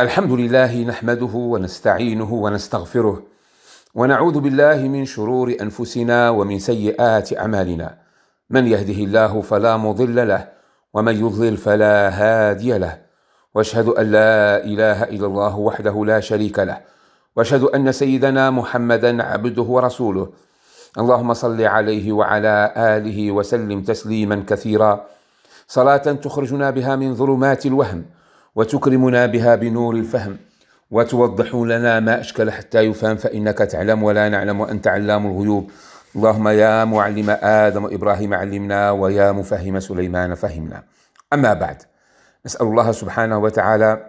الحمد لله نحمده ونستعينه ونستغفره ونعوذ بالله من شرور انفسنا ومن سيئات اعمالنا من يهده الله فلا مضل له ومن يضلل فلا هادي له واشهد ان لا اله الا الله وحده لا شريك له واشهد ان سيدنا محمدا عبده ورسوله اللهم صل عليه وعلى اله وسلم تسليما كثيرا صلاه تخرجنا بها من ظلمات الوهم وتكرمنا بها بنور الفهم وتوضح لنا ما أشكل حتى يفهم فإنك تعلم ولا نعلم وأنت علام الغيوب اللهم يا معلم آدم وإبراهيم علمنا ويا مفهم سليمان فهمنا أما بعد نسأل الله سبحانه وتعالى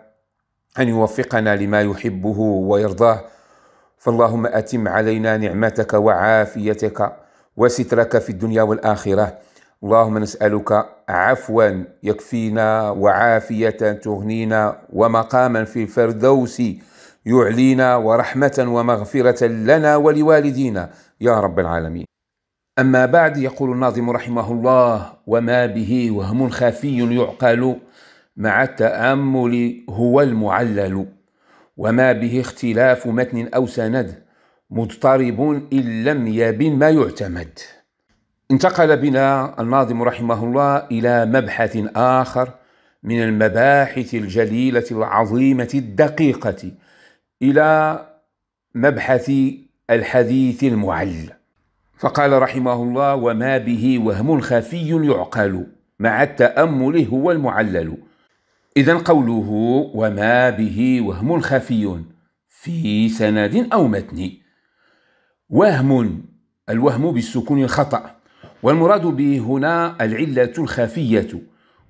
أن يوفقنا لما يحبه ويرضاه فاللهم أتم علينا نعمتك وعافيتك وسترك في الدنيا والآخرة اللهم نسألك عفوا يكفينا وعافية تغنينا ومقاما في الفردوس يعلينا ورحمة ومغفرة لنا ولوالدينا يا رب العالمين أما بعد يقول الناظم رحمه الله وما به وهم خفي يعقل مع التأمل هو المعلل وما به اختلاف متن أو سند مضطرب إن لم يبن ما يعتمد انتقل بنا الناظم رحمه الله الى مبحث اخر من المباحث الجليله العظيمه الدقيقه الى مبحث الحديث المعل فقال رحمه الله وما به وهم خفي يعقل مع التامل هو المعلل اذا قوله وما به وهم خفي في سند او متن وهم الوهم بالسكون الخطأ والمراد به هنا العلة الخفية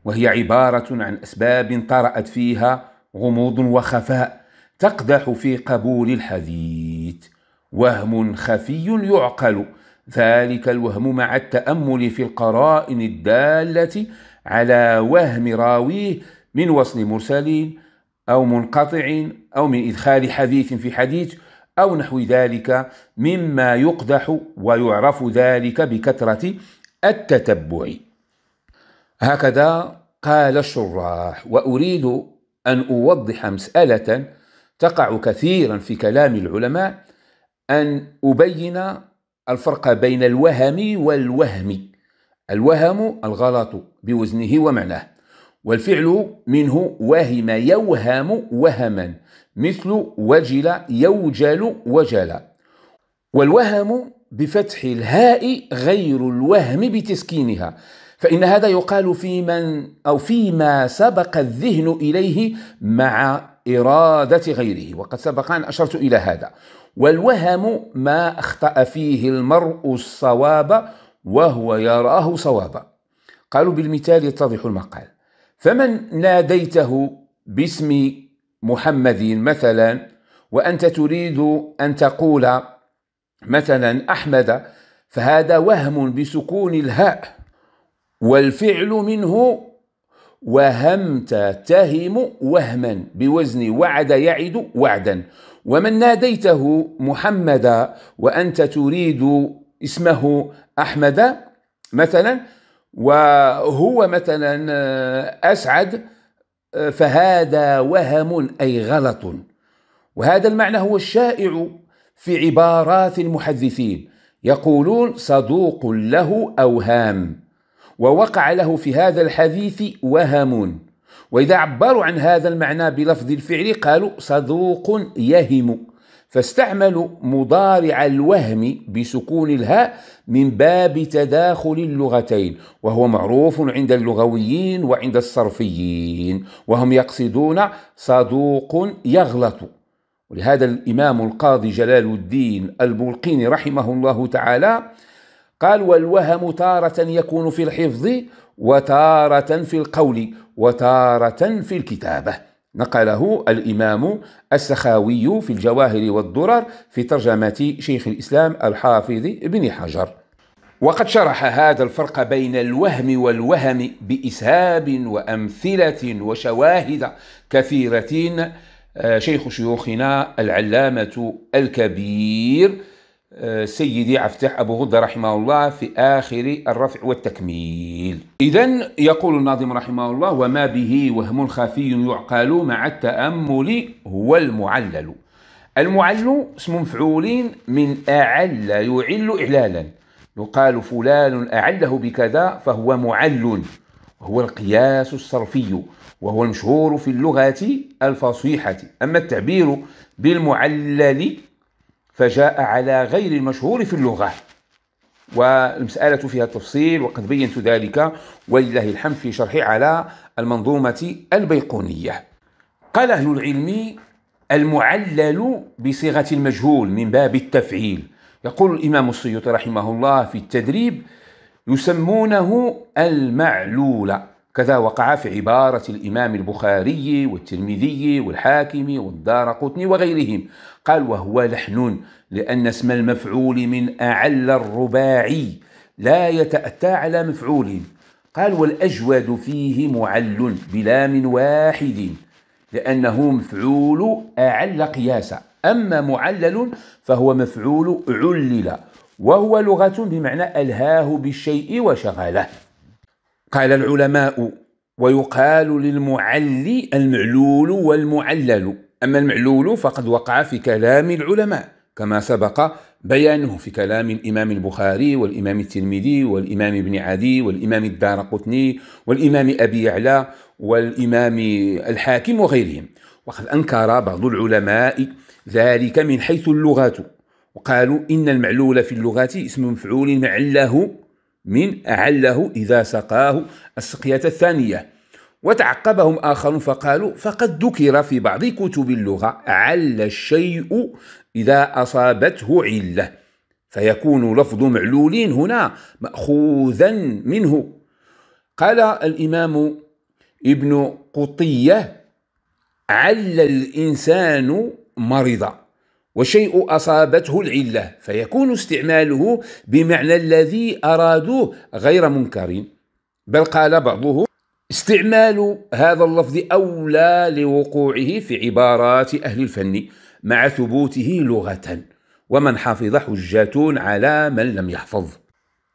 وهي عبارة عن أسباب طرأت فيها غموض وخفاء تقدح في قبول الحديث وهم خفي يعقل ذلك الوهم مع التأمل في القرائن الدالة على وهم راويه من وصل مرسلين أو منقطع أو من إدخال حديث في حديث أو نحو ذلك مما يقدح ويعرف ذلك بكثرة التتبع هكذا قال الشراح وأريد أن أوضح مسألة تقع كثيرا في كلام العلماء أن أبين الفرق بين الوهم والوهم الوهم الغلط بوزنه ومعناه والفعل منه وهم يوهم وهما مثل وجل يوجل وجل والوهم بفتح الهاء غير الوهم بتسكينها فإن هذا يقال في من أو فيما سبق الذهن إليه مع إرادة غيره وقد سبق أن أشرت إلى هذا والوهم ما أخطأ فيه المرء الصواب وهو يراه صوابا قالوا بالمثال يتضح المقال فمن ناديته باسم محمد مثلا وأنت تريد أن تقول مثلا أحمد فهذا وهم بسكون الهاء والفعل منه وهمت تهم وهما بوزن وعد يعد وعدا ومن ناديته محمدا وأنت تريد اسمه أحمد مثلا وهو مثلا أسعد فهذا وهم أي غلط وهذا المعنى هو الشائع في عبارات المحدثين يقولون صدوق له أوهام ووقع له في هذا الحديث وهم وإذا عبروا عن هذا المعنى بلفظ الفعل قالوا صدوق يهم فاستعملوا مضارع الوهم بسكون الهاء من باب تداخل اللغتين وهو معروف عند اللغويين وعند الصرفيين وهم يقصدون صدوق يغلط ولهذا الإمام القاضي جلال الدين البلقيني رحمه الله تعالى قال والوهم تارة يكون في الحفظ وتارة في القول وتارة في الكتابة نقله الإمام السخاوي في الجواهر والدرر في ترجمة شيخ الإسلام الحافظ بن حجر وقد شرح هذا الفرق بين الوهم والوهم بإسهاب وأمثلة وشواهد كثيرة آه، شيخ شيوخنا العلامة الكبير سيدي عفتح أبو غدة رحمه الله في آخر الرفع والتكميل إذا يقول الناظم رحمه الله وما به وهم خفي يعقل مع التأمل هو المعلل المعلل اسم مفعول من أعل يعل إعلالا يقال فلان أعله بكذا فهو معل وهو القياس الصرفي وهو المشهور في اللغة الفصيحة أما التعبير بالمعلل فجاء على غير المشهور في اللغة والمسألة فيها تفصيل وقد بينت ذلك ولله الحمد في شرحي على المنظومة البيقونية قال أهل العلم المعلل بصيغة المجهول من باب التفعيل يقول الإمام السيوطي رحمه الله في التدريب يسمونه المعلول كذا وقع في عبارة الإمام البخاري والترمذي والحاكم والدار قطني وغيرهم قال وهو لحن لأن اسم المفعول من أعلى الرباعي لا يتأتى على مفعول قال والأجود فيه معل بلام واحد لأنه مفعول أعل قياسا أما معلل فهو مفعول علل وهو لغة بمعنى ألهاه بالشيء وشغله قال العلماء ويقال للمعلي المعلول والمعلل أما المعلول فقد وقع في كلام العلماء كما سبق بيانه في كلام الإمام البخاري والإمام الترمذي والإمام ابن عدي والإمام الدار قطني والإمام أبي يعلى والإمام الحاكم وغيرهم وقد أنكر بعض العلماء ذلك من حيث اللغات وقالوا إن المعلول في اللغة اسم مفعول معله من أعله إذا سقاه السقية الثانية وتعقبهم آخرون فقالوا فقد ذكر في بعض كتب اللغة عل الشيء إذا أصابته علة فيكون لفظ معلول هنا مأخوذا منه قال الإمام ابن قطية عل الإنسان مرضا وشيء أصابته العلة فيكون استعماله بمعنى الذي أرادوه غير منكر بل قال بعضهم استعمال هذا اللفظ أولى لوقوعه في عبارات أهل الفن مع ثبوته لغة ومن حفظ حجة على من لم يحفظ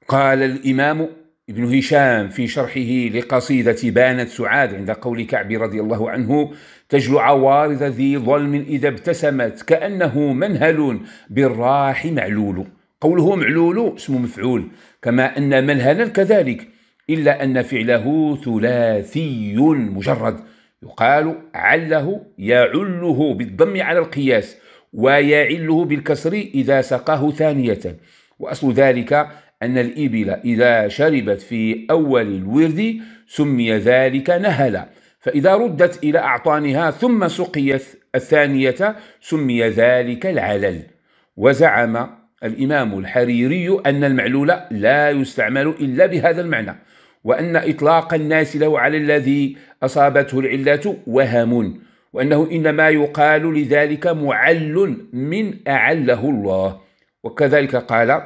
قال الإمام ابن هشام في شرحه لقصيدة بانت سعاد عند قول كعب رضي الله عنه تجل عوارض ذي ظلم إذا ابتسمت كأنه منهل بالراح معلول قوله معلول اسم مفعول كما أن منهلا كذلك إلا أن فعله ثلاثي مجرد يقال عله يعله بالضم على القياس ويعله بالكسر إذا سقاه ثانية وأصل ذلك أن الإبل إذا شربت في أول الورد سمي ذلك نهلا فإذا ردت إلى أعطانها ثم سقيت الثانية سمي ذلك العلل وزعم الإمام الحريري أن المعلول لا يستعمل إلا بهذا المعنى وأن إطلاق الناس له على الذي أصابته العلة وهم وأنه إنما يقال لذلك معل من أعله الله وكذلك قال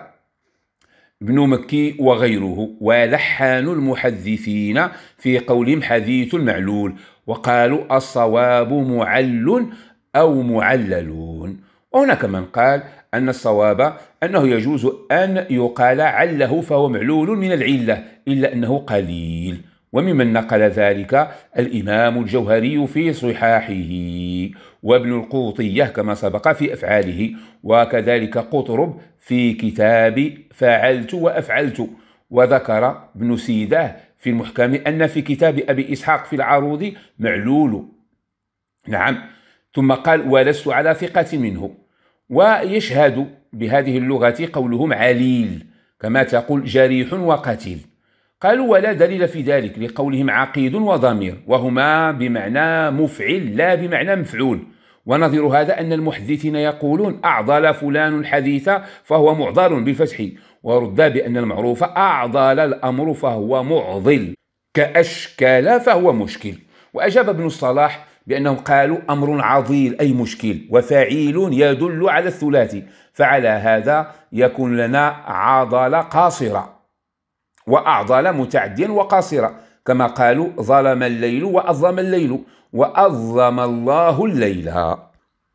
بن مكي وغيره ولحان المحدثين في قولهم حديث معلول وقالوا الصواب معل أو معللون وهناك من قال أن الصواب أنه يجوز أن يقال عله فهو معلول من العلة إلا أنه قليل وممن نقل ذلك الإمام الجوهري في صحاحه وابن القوطية كما سبق في أفعاله وكذلك قطرب في كتاب فعلت وأفعلت وذكر ابن سيده في المحكم أن في كتاب أبي إسحاق في العروض معلول نعم ثم قال ولست على ثقة منه ويشهد بهذه اللغة قولهم عليل كما تقول جريح وقتيل قالوا ولا دليل في ذلك لقولهم عقيد وضمير وهما بمعنى مفعل لا بمعنى مفعول ونظير هذا أن المحدثين يقولون أعضل فلان الحديث فهو معضل بالفتح ورد بأن المعروف أعضل الأمر فهو معضل كأشكال فهو مشكل وأجاب ابن الصلاح بأنهم قالوا أمر عضيل أي مشكل وفعيل يدل على الثلاثي فعلى هذا يكون لنا عضل قاصرة وأعضل متعديا وقاصرة كما قالوا ظلم الليل وأظلم الليل وأظلم الله الليلة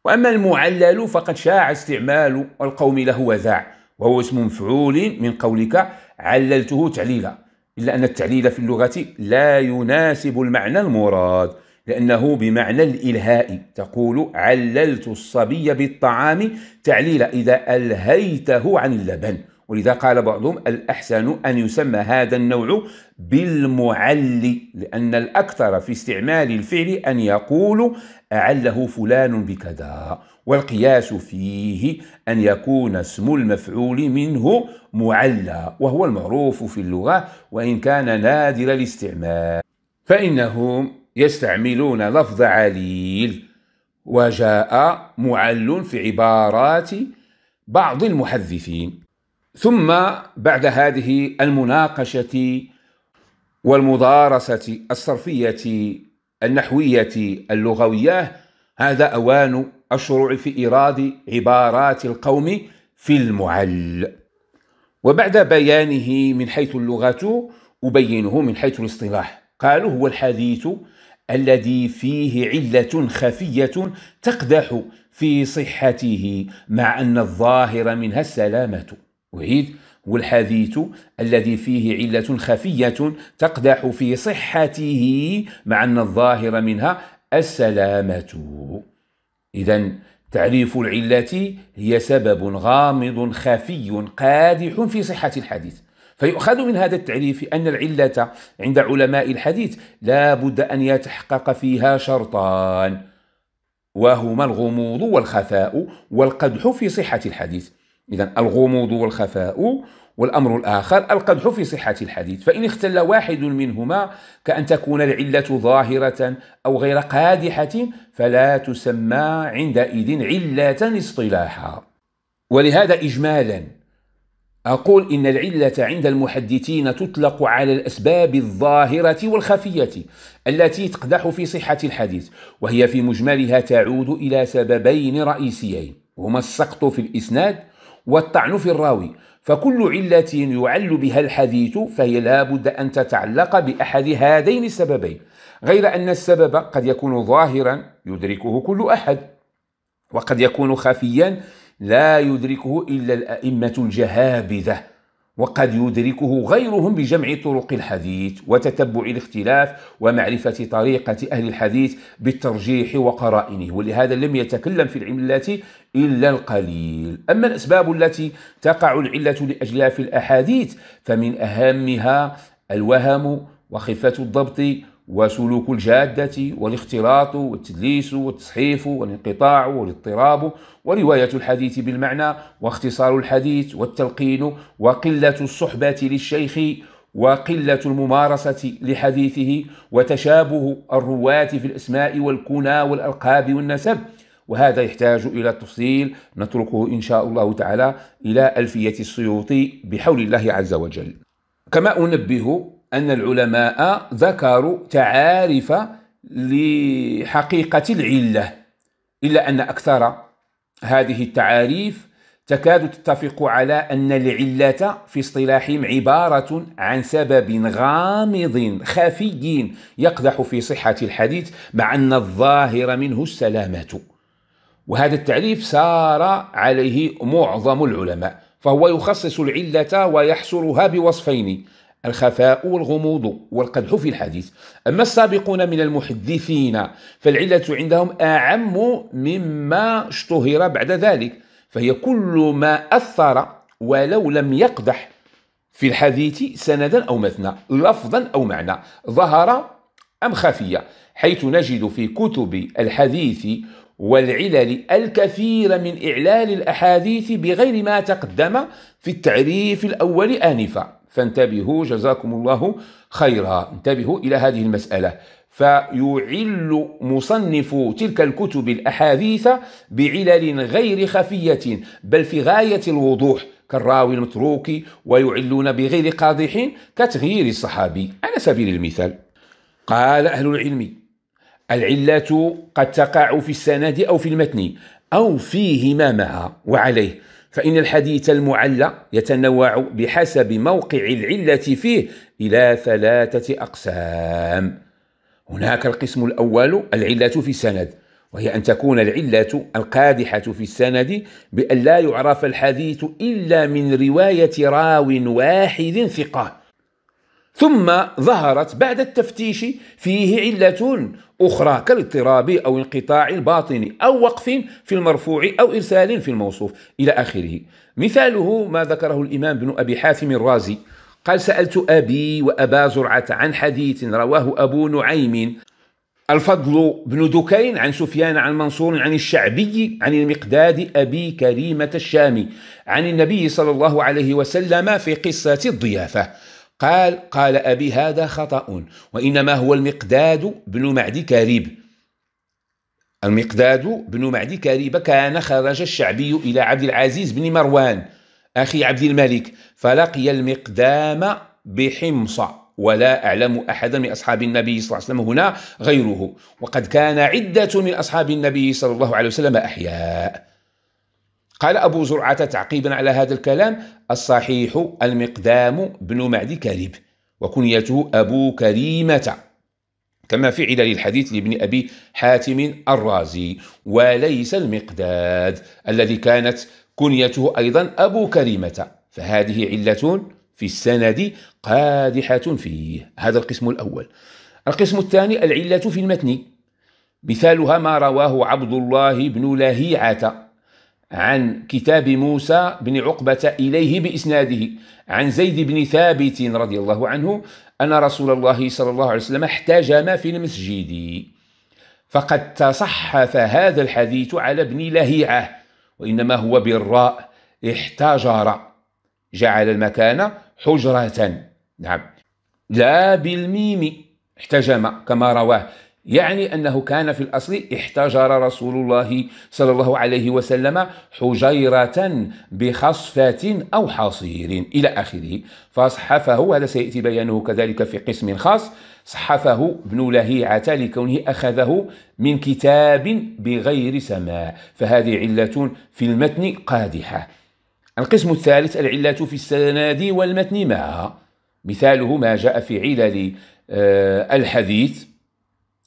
وأما المعلل فقد شاع استعمال القوم له وذاع وهو اسم مفعول من قولك عللته تعليلا إلا أن التعليل في اللغة لا يناسب المعنى المراد لأنه بمعنى الإلهاء تقول عللت الصبي بالطعام تعليلا إذا ألهيته عن اللبن ولذا قال بعضهم الأحسن أن يسمى هذا النوع بالمعلي لأن الأكثر في استعمال الفعل أن يقول أعله فلان بكذا والقياس فيه أن يكون اسم المفعول منه معلى وهو المعروف في اللغة وإن كان نادر الاستعمال فإنهم يستعملون لفظ عليل وجاء معل في عبارات بعض المحدثين ثم بعد هذه المناقشه والمدارسه الصرفيه النحويه اللغويه هذا اوان الشروع في ايراد عبارات القوم في المعل وبعد بيانه من حيث اللغه ابينه من حيث الاصطلاح قالوا هو الحديث الذي فيه علة خفية تقدح في صحته مع أن الظاهر منها السلامة وهيد هو الحديث الذي فيه علة خفية تقدح في صحته مع أن الظاهر منها السلامة إذا تعريف العلة هي سبب غامض خفي قادح في صحة الحديث فيؤخذ من هذا التعريف أن العلة عند علماء الحديث لا بد أن يتحقق فيها شرطان وهما الغموض والخفاء والقدح في صحة الحديث إذا الغموض والخفاء والأمر الآخر القدح في صحة الحديث فإن اختل واحد منهما كأن تكون العلة ظاهرة أو غير قادحة فلا تسمى عندئذ علة اصطلاحا ولهذا إجمالا أقول إن العلة عند المحدثين تطلق على الأسباب الظاهرة والخفية التي تقدح في صحة الحديث وهي في مجملها تعود إلى سببين رئيسيين هما السقط في الإسناد والطعن في الراوي فكل علة يعل بها الحديث فهي لا بد أن تتعلق بأحد هذين السببين غير أن السبب قد يكون ظاهرا يدركه كل أحد وقد يكون خفيا لا يدركه إلا الأئمة الجهابذة وقد يدركه غيرهم بجمع طرق الحديث وتتبع الاختلاف ومعرفة طريقة أهل الحديث بالترجيح وقرائنه ولهذا لم يتكلم في العلة إلا القليل أما الأسباب التي تقع العلة لأجلها في الأحاديث فمن أهمها الوهم وخفة الضبط وسلوك الجادة والاختلاط والتدليس والتصحيف والانقطاع والاضطراب ورواية الحديث بالمعنى واختصار الحديث والتلقين وقلة الصحبة للشيخ وقلة الممارسة لحديثه وتشابه الرواة في الأسماء والكنى والألقاب والنسب وهذا يحتاج إلى التفصيل نتركه إن شاء الله تعالى إلى ألفية السيوطي بحول الله عز وجل كما أنبه أن العلماء ذكروا تعارف لحقيقة العلة إلا أن أكثر هذه التعاريف تكاد تتفق على أن العلة في اصطلاحهم عبارة عن سبب غامض خفي يقدح في صحة الحديث مع أن الظاهر منه السلامة وهذا التعريف سار عليه معظم العلماء فهو يخصص العلة ويحصرها بوصفين الخفاء والغموض والقدح في الحديث أما السابقون من المحدثين فالعلة عندهم أعم مما اشتهر بعد ذلك فهي كل ما أثر ولو لم يقدح في الحديث سندا أو مثنى لفظا أو معنى ظهر أم خفية حيث نجد في كتب الحديث والعلل الكثير من إعلال الأحاديث بغير ما تقدم في التعريف الأول آنفا فانتبهوا جزاكم الله خيرا انتبهوا إلى هذه المسألة فيعل مصنف تلك الكتب الأحاديث بعلل غير خفية بل في غاية الوضوح كالراوي المتروك ويعلون بغير قاضح كتغيير الصحابي على سبيل المثال قال أهل العلم العلة قد تقع في السند أو في المتن أو فيهما معا وعليه فإن الحديث المعلى يتنوع بحسب موقع العلة فيه إلى ثلاثة أقسام هناك القسم الأول العلة في السند وهي أن تكون العلة القادحة في السند بأن لا يعرف الحديث إلا من رواية راو واحد ثقة ثم ظهرت بعد التفتيش فيه علة أخرى كالاضطراب أو انقطاع الباطن أو وقف في المرفوع أو إرسال في الموصوف إلى آخره مثاله ما ذكره الإمام بن أبي حاتم الرازي قال سألت أبي وأبا زرعة عن حديث رواه أبو نعيم الفضل بن دكين عن سفيان عن منصور عن الشعبي عن المقداد أبي كريمة الشامي عن النبي صلى الله عليه وسلم في قصة الضيافة قال قال أبي هذا خطأ وإنما هو المقداد بن معدي كاريب المقداد بن معدي كاريب كان خرج الشعبي إلى عبد العزيز بن مروان أخي عبد الملك فلقي المقدام بحمصة ولا أعلم أحدا من أصحاب النبي صلى الله عليه وسلم هنا غيره وقد كان عدة من أصحاب النبي صلى الله عليه وسلم أحياء قال أبو زرعة تعقيبا على هذا الكلام الصحيح المقدام بن معدي كريب وكنيته أبو كريمة كما في علل الحديث لابن أبي حاتم الرازي وليس المقداد الذي كانت كنيته أيضا أبو كريمة فهذه علة في السند قادحة فيه هذا القسم الأول القسم الثاني العلة في المتن مثالها ما رواه عبد الله بن لهيعة عن كتاب موسى بن عقبة إليه بإسناده عن زيد بن ثابت رضي الله عنه أن رسول الله صلى الله عليه وسلم احتجم في المسجد فقد تصحف هذا الحديث على ابن لهيعة وإنما هو بالراء احتجر جعل المكان حجرة نعم لا بالميم احتجم كما رواه يعني أنه كان في الأصل احتجر رسول الله صلى الله عليه وسلم حجيرة بخصفة أو حصير إلى آخره فصحفه هذا سيأتي بيانه كذلك في قسم خاص صحفه ابن لهيعة لكونه أخذه من كتاب بغير سماع فهذه علة في المتن قادحة القسم الثالث العلة في السناد والمتن معها مثاله ما جاء في علل آه، الحديث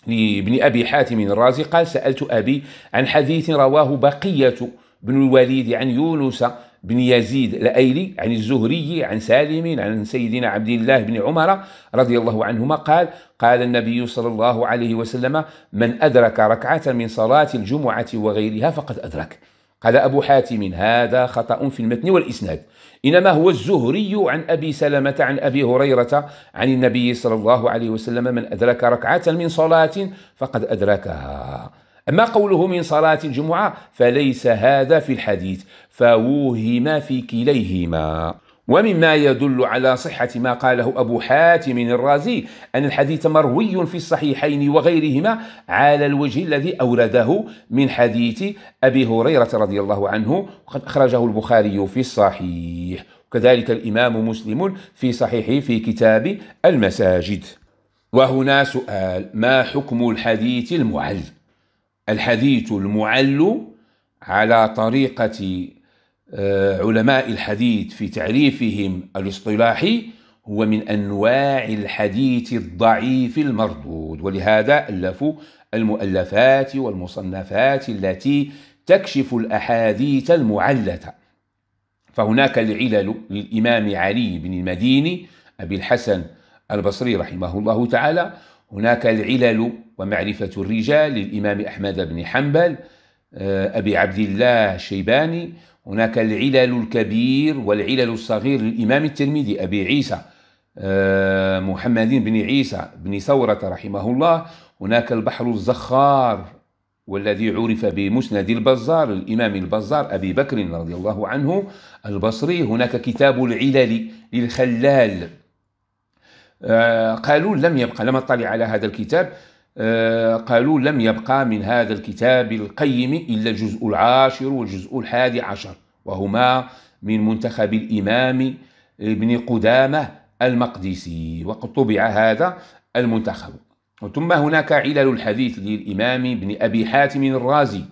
لابن أبي حاتم الرازي قال سألت أبي عن حديث رواه بقية بن الوليد عن يونس بن يزيد الأيلي عن الزهري عن سالم عن سيدنا عبد الله بن عمر رضي الله عنهما قال قال النبي صلى الله عليه وسلم من أدرك ركعة من صلاة الجمعة وغيرها فقد أدرك قال أبو حاتم هذا خطأ في المتن والإسناد إنما هو الزهري عن أبي سلمة عن أبي هريرة عن النبي صلى الله عليه وسلم من أدرك ركعة من صلاة فقد أدركها أما قوله من صلاة الجمعة فليس هذا في الحديث فوهم في كليهما ومما يدل على صحة ما قاله أبو حاتم الرازي أن الحديث مروي في الصحيحين وغيرهما على الوجه الذي أورده من حديث أبي هريرة رضي الله عنه وقد أخرجه البخاري في الصحيح وكذلك الإمام مسلم في صحيحه في كتاب المساجد وهنا سؤال ما حكم الحديث المعل الحديث المعل على طريقة آه، علماء الحديث في تعريفهم الاصطلاحي هو من أنواع الحديث الضعيف المردود ولهذا ألفوا المؤلفات والمصنفات التي تكشف الأحاديث المعلة فهناك العلل للإمام علي بن المديني أبي الحسن البصري رحمه الله تعالى هناك العلل ومعرفة الرجال للإمام أحمد بن حنبل آه، أبي عبد الله الشيباني هناك العلل الكبير والعلل الصغير للإمام الترمذي أبي عيسى آه، محمد بن عيسى بن ثورة رحمه الله هناك البحر الزخار والذي عرف بمسند البزار الإمام البزار أبي بكر رضي الله عنه البصري هناك كتاب العلل للخلال آه، قالوا لم يبقى لم اطلع على هذا الكتاب آه، قالوا لم يبقى من هذا الكتاب القيم إلا الجزء العاشر والجزء الحادي عشر وهما من منتخب الإمام ابن قدامة المقدسي وقد طبع هذا المنتخب ثم هناك علل الحديث للإمام ابن أبي حاتم الرازي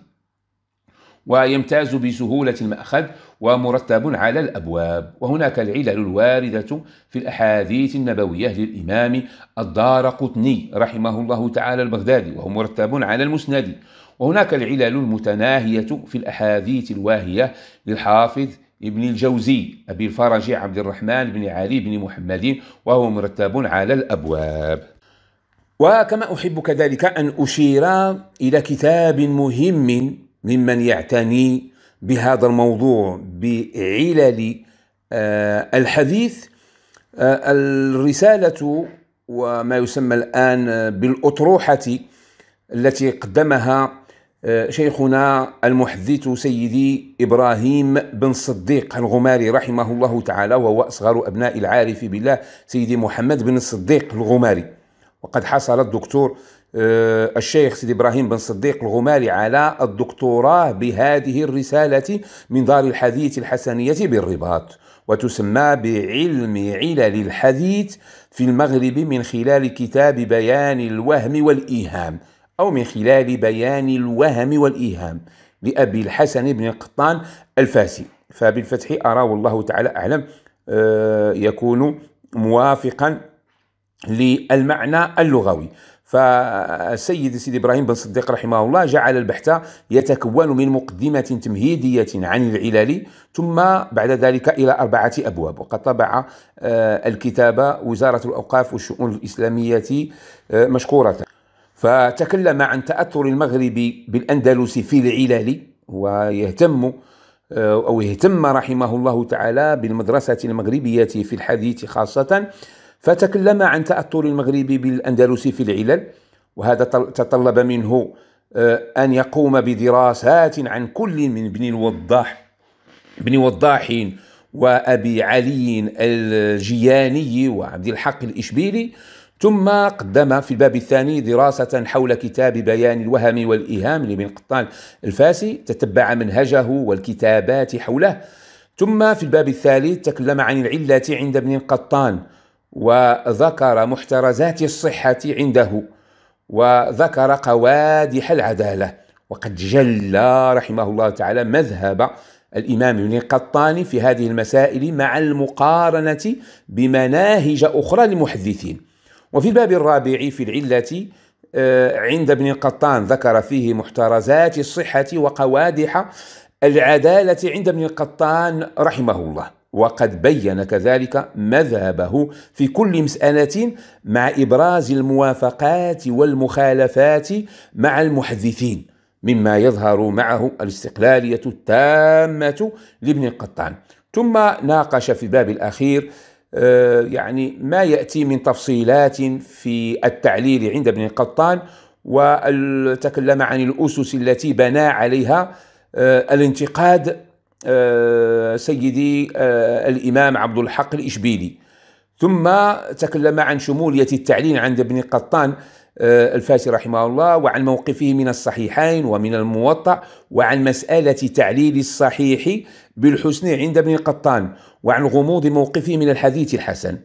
ويمتاز بسهولة المأخذ ومرتب على الأبواب وهناك العلل الواردة في الأحاديث النبوية للإمام الدار قطني رحمه الله تعالى البغدادي وهو مرتب على المسند وهناك العلل المتناهية في الأحاديث الواهية للحافظ ابن الجوزي أبي الفرج عبد الرحمن بن علي بن محمد وهو مرتب على الأبواب وكما أحب كذلك أن أشير إلى كتاب مهم ممن يعتني بهذا الموضوع بعلل آه، الحديث آه، الرسالة وما يسمى الآن بالأطروحة التي قدمها آه، شيخنا المحدث سيدي إبراهيم بن صديق الغماري رحمه الله تعالى وهو أصغر أبناء العارف بالله سيدي محمد بن الصديق الغماري وقد حصل الدكتور آه، الشيخ سيدي ابراهيم بن صديق الغمالي على الدكتوراه بهذه الرساله من دار الحديث الحسنيه بالرباط وتسمى بعلم علل الحديث في المغرب من خلال كتاب بيان الوهم والايهام او من خلال بيان الوهم والايهام لابي الحسن بن القطان الفاسي فبالفتح ارى والله تعالى اعلم آه، يكون موافقا للمعنى اللغوي فالسيد سيدي إبراهيم بن صديق رحمه الله جعل البحث يتكون من مقدمة تمهيدية عن العلل ثم بعد ذلك إلى أربعة أبواب وقد طبع آه، الكتاب وزارة الأوقاف والشؤون الإسلامية آه، مشكورة فتكلم عن تأثر المغرب بالأندلس في العلل ويهتم آه، أو اهتم رحمه الله تعالى بالمدرسة المغربية في الحديث خاصة فتكلم عن تأثر المغرب بالأندلس في العلل وهذا تطلب منه آه، أن يقوم بدراسات عن كل من ابن الوضاح ابن وضاح وأبي علي الجياني وعبد الحق الإشبيلي ثم قدم في الباب الثاني دراسة حول كتاب بيان الوهم والإيهام لابن قطان الفاسي تتبع منهجه والكتابات حوله ثم في الباب الثالث تكلم عن العلة عند ابن قطان وذكر محترزات الصحة عنده وذكر قوادح العدالة وقد جل رحمه الله تعالى مذهب الإمام ابن القطان في هذه المسائل مع المقارنة بمناهج أخرى للمحدثين وفي الباب الرابع في العلة آه، عند ابن القطان ذكر فيه محترزات الصحة وقوادح العدالة عند ابن القطان رحمه الله وقد بين كذلك مذهبه في كل مسألة مع إبراز الموافقات والمخالفات مع المحدثين مما يظهر معه الاستقلالية التامة لابن القطان ثم ناقش في الباب الأخير آه، يعني ما يأتي من تفصيلات في التعليل عند ابن القطان وتكلم عن الأسس التي بنى عليها آه، الانتقاد آه، سيدي آه، الإمام عبد الحق الإشبيلي ثم تكلم عن شمولية التعليل عند ابن قطان آه، الفاسي رحمه الله وعن موقفه من الصحيحين ومن الموطأ وعن مسألة تعليل الصحيح بالحسن عند ابن قطان وعن غموض موقفه من الحديث الحسن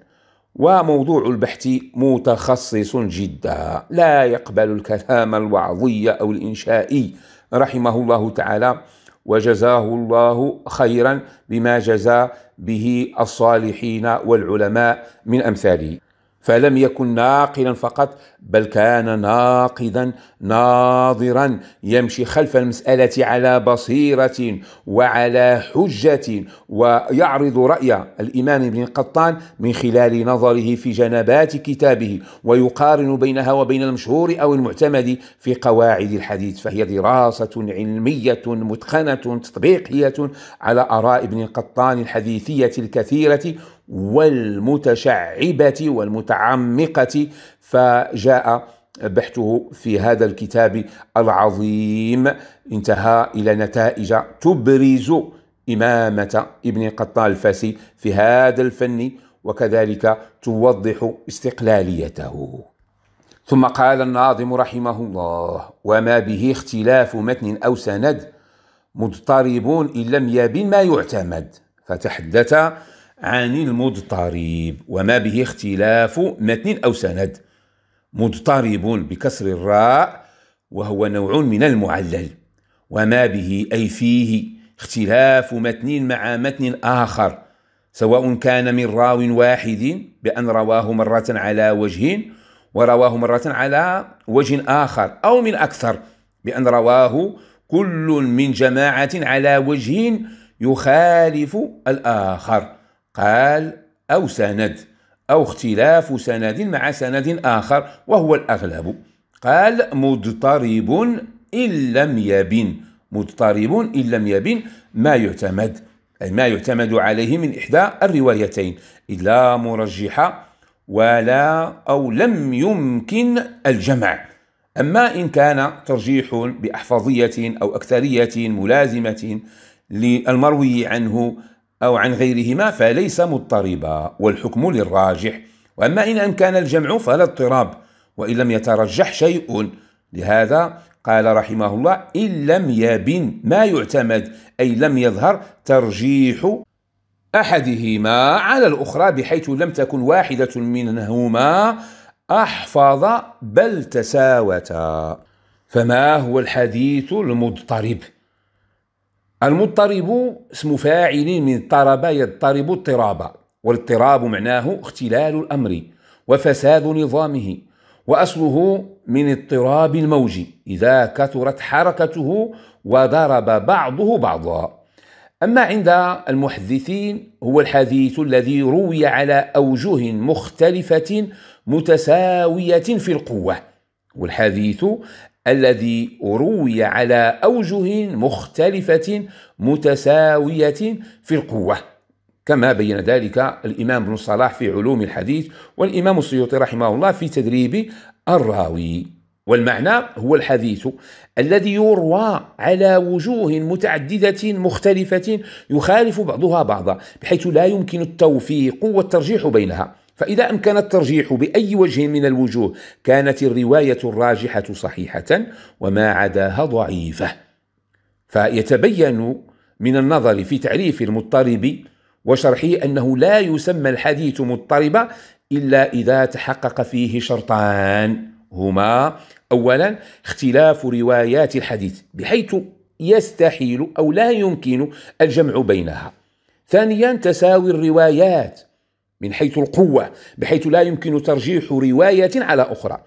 وموضوع البحث متخصص جدا لا يقبل الكلام الوعظي أو الإنشائي رحمه الله تعالى وجزاه الله خيرا بما جزى به الصالحين والعلماء من امثاله فلم يكن ناقلا فقط بل كان ناقدا ناظرا يمشي خلف المسألة على بصيرة وعلى حجة ويعرض رأي الإمام ابن قطان من خلال نظره في جنبات كتابه ويقارن بينها وبين المشهور أو المعتمد في قواعد الحديث فهي دراسة علمية متقنة تطبيقية على آراء ابن قطان الحديثية الكثيرة والمتشعبة والمتعمقة فجاء جاء بحثه في هذا الكتاب العظيم انتهى إلى نتائج تبرز إمامة ابن قطان الفاسي في هذا الفن وكذلك توضح استقلاليته ثم قال الناظم رحمه الله وما به اختلاف متن أو سند مضطربون إن لم يبن ما يعتمد فتحدث عن المضطرب وما به اختلاف متن أو سند مضطرب بكسر الراء وهو نوع من المعلل وما به أي فيه اختلاف متن مع متن آخر سواء كان من راو واحد بأن رواه مرة على وجه ورواه مرة على وجه آخر أو من أكثر بأن رواه كل من جماعة على وجه يخالف الآخر قال أو سند أو اختلاف سند مع سند آخر وهو الأغلب قال مضطرب إن لم يبن مضطرب إن لم يبن ما يعتمد أي ما يعتمد عليه من إحدى الروايتين إلا مرجحة ولا أو لم يمكن الجمع أما إن كان ترجيح بأحفظية أو أكثرية ملازمة للمروي عنه أو عن غيرهما فليس مضطربا والحكم للراجح وأما إن أمكن الجمع فلا اضطراب وإن لم يترجح شيء لهذا قال رحمه الله إن لم يبن ما يعتمد أي لم يظهر ترجيح أحدهما على الأخرى بحيث لم تكن واحدة منهما أحفظ بل تساوتا فما هو الحديث المضطرب؟ المضطرب اسم فاعل من اضطرب يضطرب اضطرابا والاضطراب معناه اختلال الأمر وفساد نظامه وأصله من اضطراب الموج إذا كثرت حركته وضرب بعضه بعضا أما عند المحدثين هو الحديث الذي روي على أوجه مختلفة متساوية في القوة والحديث الذي روي على أوجه مختلفة متساوية في القوة كما بين ذلك الإمام ابن صلاح في علوم الحديث والإمام السيوطي رحمه الله في تدريب الراوي والمعنى هو الحديث الذي يروى على وجوه متعددة مختلفة يخالف بعضها بعضا بحيث لا يمكن التوفيق والترجيح بينها فإذا أمكن الترجيح بأي وجه من الوجوه كانت الرواية الراجحة صحيحة وما عداها ضعيفة فيتبين من النظر في تعريف المضطرب وشرحه أنه لا يسمى الحديث مضطربا إلا إذا تحقق فيه شرطان هما أولا اختلاف روايات الحديث بحيث يستحيل أو لا يمكن الجمع بينها ثانيا تساوي الروايات من حيث القوة بحيث لا يمكن ترجيح رواية على أخرى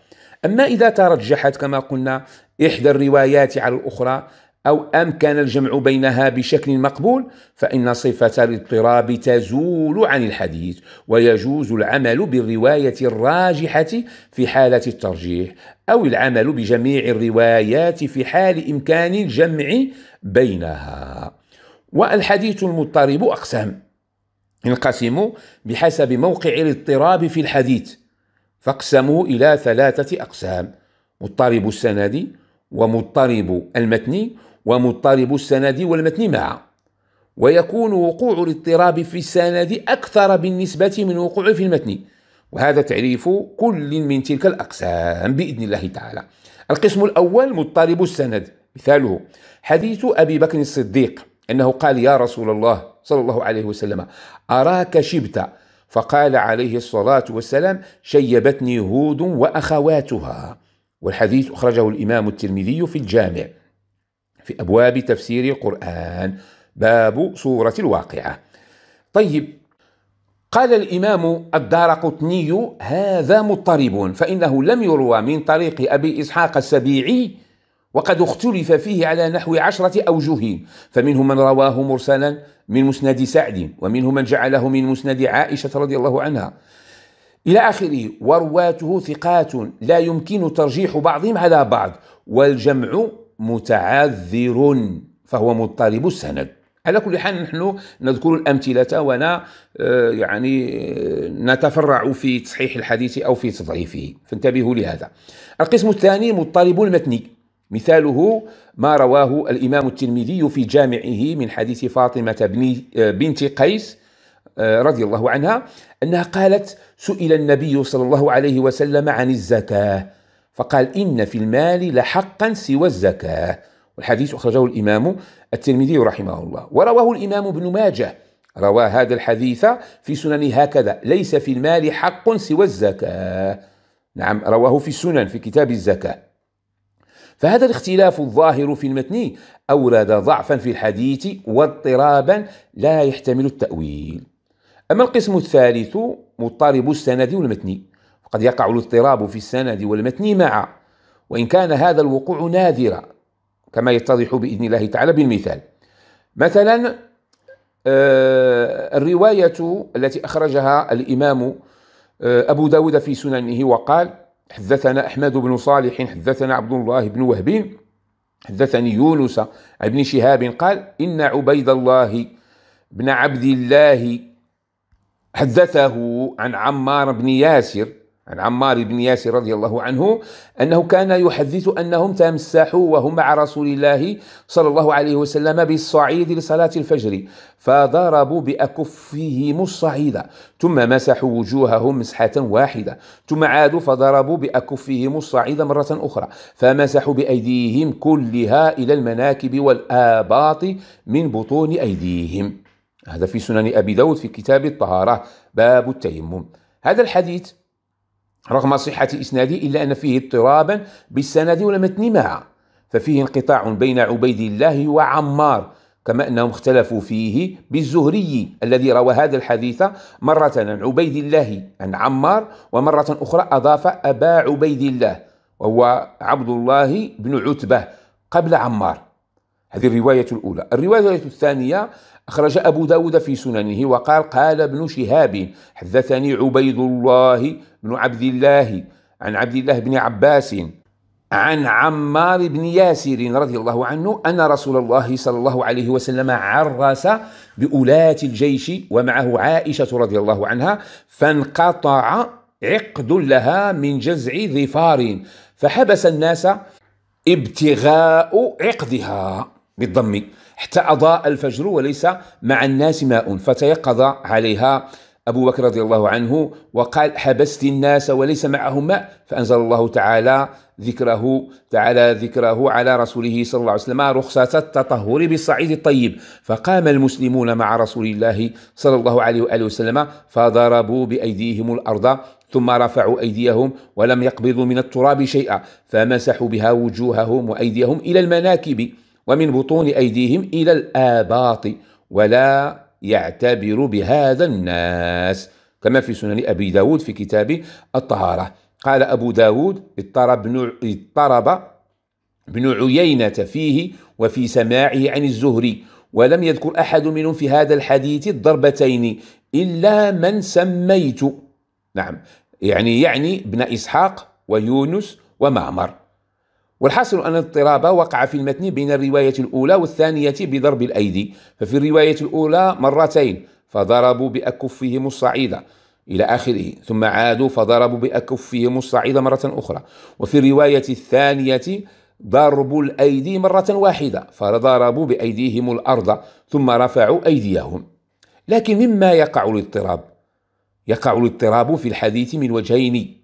أما إذا ترجحت كما قلنا إحدى الروايات على الأخرى أو أمكن الجمع بينها بشكل مقبول فإن صفة الاضطراب تزول عن الحديث ويجوز العمل بالرواية الراجحة في حالة الترجيح أو العمل بجميع الروايات في حال إمكان الجمع بينها والحديث المضطرب أقسام ينقسم بحسب موقع الاضطراب في الحديث فاقسموا إلى ثلاثة أقسام مضطرب السندي ومضطرب المتني ومضطرب السندي والمتني معا ويكون وقوع الاضطراب في السند أكثر بالنسبة من وقوعه في المتن وهذا تعريف كل من تلك الأقسام بإذن الله تعالى القسم الأول مضطرب السند مثاله حديث أبي بكر الصديق أنه قال يا رسول الله صلى الله عليه وسلم أراك شبت فقال عليه الصلاة والسلام شيبتني هود وأخواتها والحديث أخرجه الإمام الترمذي في الجامع في أبواب تفسير القرآن باب سورة الواقعة طيب قال الإمام الدارقطني هذا مضطرب فإنه لم يروى من طريق أبي إسحاق السبيعي وقد اختلف فيه على نحو عشرة أوجه فمنهم من رواه مرسلا من مسند سعد ومنهم من جعله من مسند عائشة رضي الله عنها إلى آخره ورواته ثقات لا يمكن ترجيح بعضهم على بعض والجمع متعذر فهو مضطرب السند على كل حال نحن نذكر الأمثلة ولا آه، يعني آه، نتفرع في تصحيح الحديث أو في تضعيفه فانتبهوا لهذا القسم الثاني مضطرب المتني مثاله ما رواه الإمام الترمذي في جامعه من حديث فاطمة بنت قيس آه، رضي الله عنها أنها قالت سئل النبي صلى الله عليه وسلم عن الزكاة فقال إن في المال لحقا سوى الزكاة والحديث أخرجه الإمام الترمذي رحمه الله ورواه الإمام ابن ماجه روى هذا الحديث في سننه هكذا ليس في المال حق سوى الزكاة نعم رواه في السنن في كتاب الزكاه فهذا الاختلاف الظاهر في المتن أورد ضعفا في الحديث واضطرابا لا يحتمل التأويل أما القسم الثالث مضطرب السند والمتن قد يقع الاضطراب في السند والمتن معا وإن كان هذا الوقوع نادرا كما يتضح بإذن الله تعالى بالمثال مثلا آه، الرواية التي أخرجها الإمام آه، أبو داود في سننه وقال حدثنا أحمد بن صالح حدثنا عبد الله بن وهب حدثني يونس بن شهاب قال إن عبيد الله بن عبد الله حدثه عن عمار بن ياسر عن عمار بن ياسر رضي الله عنه أنه كان يحدث أنهم تمسحوا وهم مع رسول الله صلى الله عليه وسلم بالصعيد لصلاة الفجر فضربوا بأكفهم الصعيد ثم مسحوا وجوههم مسحة واحدة ثم عادوا فضربوا بأكفهم الصعيد مرة أخرى فمسحوا بأيديهم كلها إلى المناكب والآباط من بطون أيديهم هذا في سنن أبي داود في كتاب الطهارة باب التيمم هذا الحديث رغم صحة إسناده إلا أن فيه اضطرابا بالسند والمتن معا ففيه انقطاع بين عبيد الله وعمار كما أنهم اختلفوا فيه بالزهري الذي روى هذا الحديث مرة عن عبيد الله عن عمار ومرة أخرى أضاف أبا عبيد الله وهو عبد الله بن عتبة قبل عمار هذه الرواية الأولى الرواية الثانية أخرج أبو داود في سننه وقال قال ابن شهاب حدثني عبيد الله بن عبد الله عن عبد الله بن عباس عن عمار بن ياسر رضي الله عنه أن رسول الله صلى الله عليه وسلم عرس بأولاة الجيش ومعه عائشة رضي الله عنها فانقطع عقد لها من جزع ظفار فحبس الناس ابتغاء عقدها بالضم حتى أضاء الفجر وليس مع الناس ماء فتيقظ عليها أبو بكر رضي الله عنه وقال حبست الناس وليس معهم ماء فأنزل الله تعالى ذكره تعالى ذكره على رسوله صلى الله عليه وسلم رخصة التطهر بالصعيد الطيب فقام المسلمون مع رسول الله صلى الله عليه وآله وسلم فضربوا بأيديهم الأرض ثم رفعوا أيديهم ولم يقبضوا من التراب شيئا فمسحوا بها وجوههم وأيديهم إلى المناكب ومن بطون أيديهم إلى الآباط ولا يعتبر بهذا الناس كما في سنن أبي داود في كتاب الطهارة قال أبو داود اضطرب بن, اضطرب بن عيينة فيه وفي سماعه عن الزهري ولم يذكر أحد منهم في هذا الحديث الضربتين إلا من سميت نعم يعني يعني ابن إسحاق ويونس ومعمر والحاصل أن الاضطراب وقع في المتن بين الرواية الأولى والثانية بضرب الأيدي ففي الرواية الأولى مرتين فضربوا بأكفهم الصعيدة إلى آخره ثم عادوا فضربوا بأكفهم الصعيدة مرة أخرى وفي الرواية الثانية ضربوا الأيدي مرة واحدة فضربوا بأيديهم الأرض ثم رفعوا أيديهم لكن مما يقع الاضطراب يقع الاضطراب في الحديث من وجهين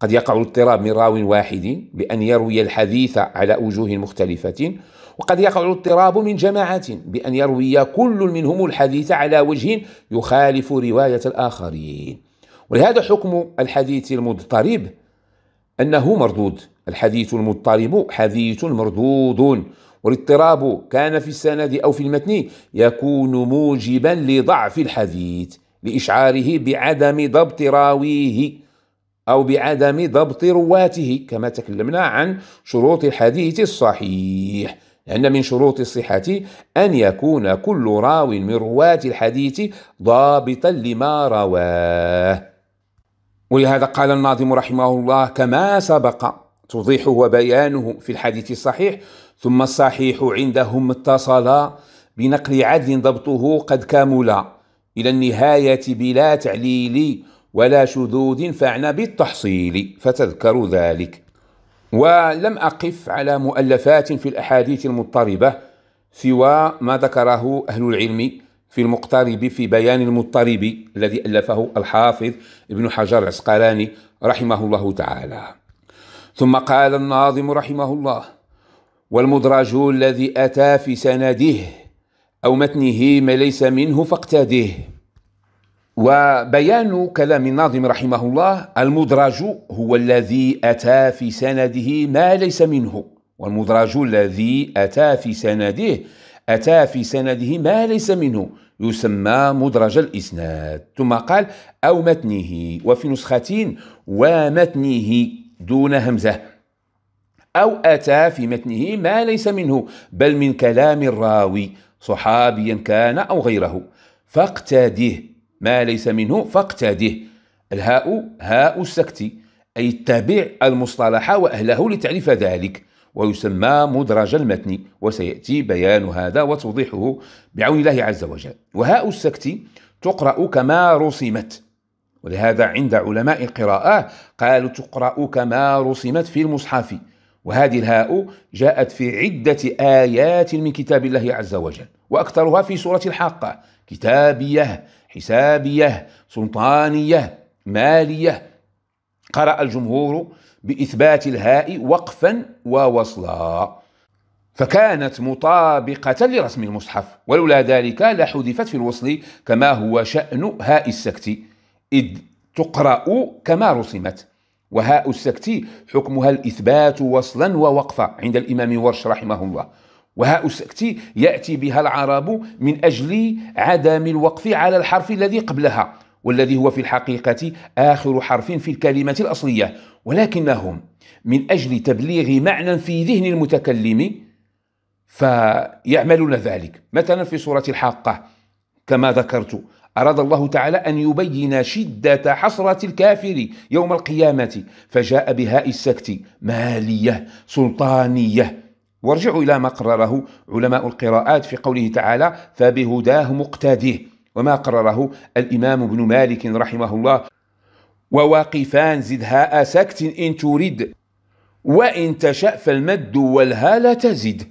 قد يقع الاضطراب من راو واحد بأن يروي الحديث على وجوه مختلفة وقد يقع الاضطراب من جماعة بأن يروي كل منهم الحديث على وجه يخالف رواية الآخرين ولهذا حكم الحديث المضطرب أنه مردود الحديث المضطرب حديث مردود والاضطراب كان في السند أو في المتن يكون موجبا لضعف الحديث لإشعاره بعدم ضبط راويه أو بعدم ضبط رواته كما تكلمنا عن شروط الحديث الصحيح لأن من شروط الصحة أن يكون كل راو من رواة الحديث ضابطا لما رواه ولهذا قال الناظم رحمه الله كما سبق توضيحه وبيانه في الحديث الصحيح ثم الصحيح عندهم اتصل بنقل عدل ضبطه قد كامل إلى النهاية بلا تعليل ولا شذوذ فعنا بالتحصيل فتذكر ذلك ولم أقف على مؤلفات في الأحاديث المضطربة سوى ما ذكره أهل العلم في المقترب في بيان المضطرب الذي ألفه الحافظ ابن حجر العسقلاني رحمه الله تعالى ثم قال الناظم رحمه الله والمدرج الذي أتى في سنده أو متنه ما ليس منه فاقتده وبيان كلام الناظم رحمه الله المدرج هو الذي أتى في سنده ما ليس منه والمدرج الذي أتى في سنده أتى في سنده ما ليس منه يسمى مدرج الإسناد ثم قال أو متنه وفي نسختين ومتنه دون همزة أو أتى في متنه ما ليس منه بل من كلام الراوي صحابيا كان أو غيره فاقتده ما ليس منه فاقتده الهاء هاء السكت أي اتبع المصطلح وأهله لتعريف ذلك ويسمى مدرج المتن وسيأتي بيان هذا وتوضيحه بعون الله عز وجل وهاء السكت تقرأ كما رسمت ولهذا عند علماء القراءة قالوا تقرأ كما رسمت في المصحف وهذه الهاء جاءت في عدة آيات من كتاب الله عز وجل وأكثرها في سورة الحاقة كتابية حسابيه سلطانيه ماليه قرأ الجمهور بإثبات الهاء وقفا ووصلا فكانت مطابقة لرسم المصحف ولولا ذلك لحذفت في الوصل كما هو شأن هاء السكت إذ تقرأ كما رسمت وهاء السكت حكمها الإثبات وصلا ووقفا عند الإمام ورش رحمه الله وهاؤستي يأتي بها العرب من أجل عدم الوقف على الحرف الذي قبلها والذي هو في الحقيقة آخر حرف في الكلمة الأصلية ولكنهم من أجل تبليغ معنى في ذهن المتكلم فيعملون ذلك مثلا في سورة الحاقة كما ذكرت أراد الله تعالى أن يبين شدة حسرة الكافر يوم القيامة فجاء بهاء السكت مالية سلطانية وارجعوا إلى ما قرره علماء القراءات في قوله تعالى فبهداه مقتديه وما قرره الإمام ابن مالك رحمه الله وواقفان زدها سكت إن تريد وإن تشاء فالمد والها لا تزد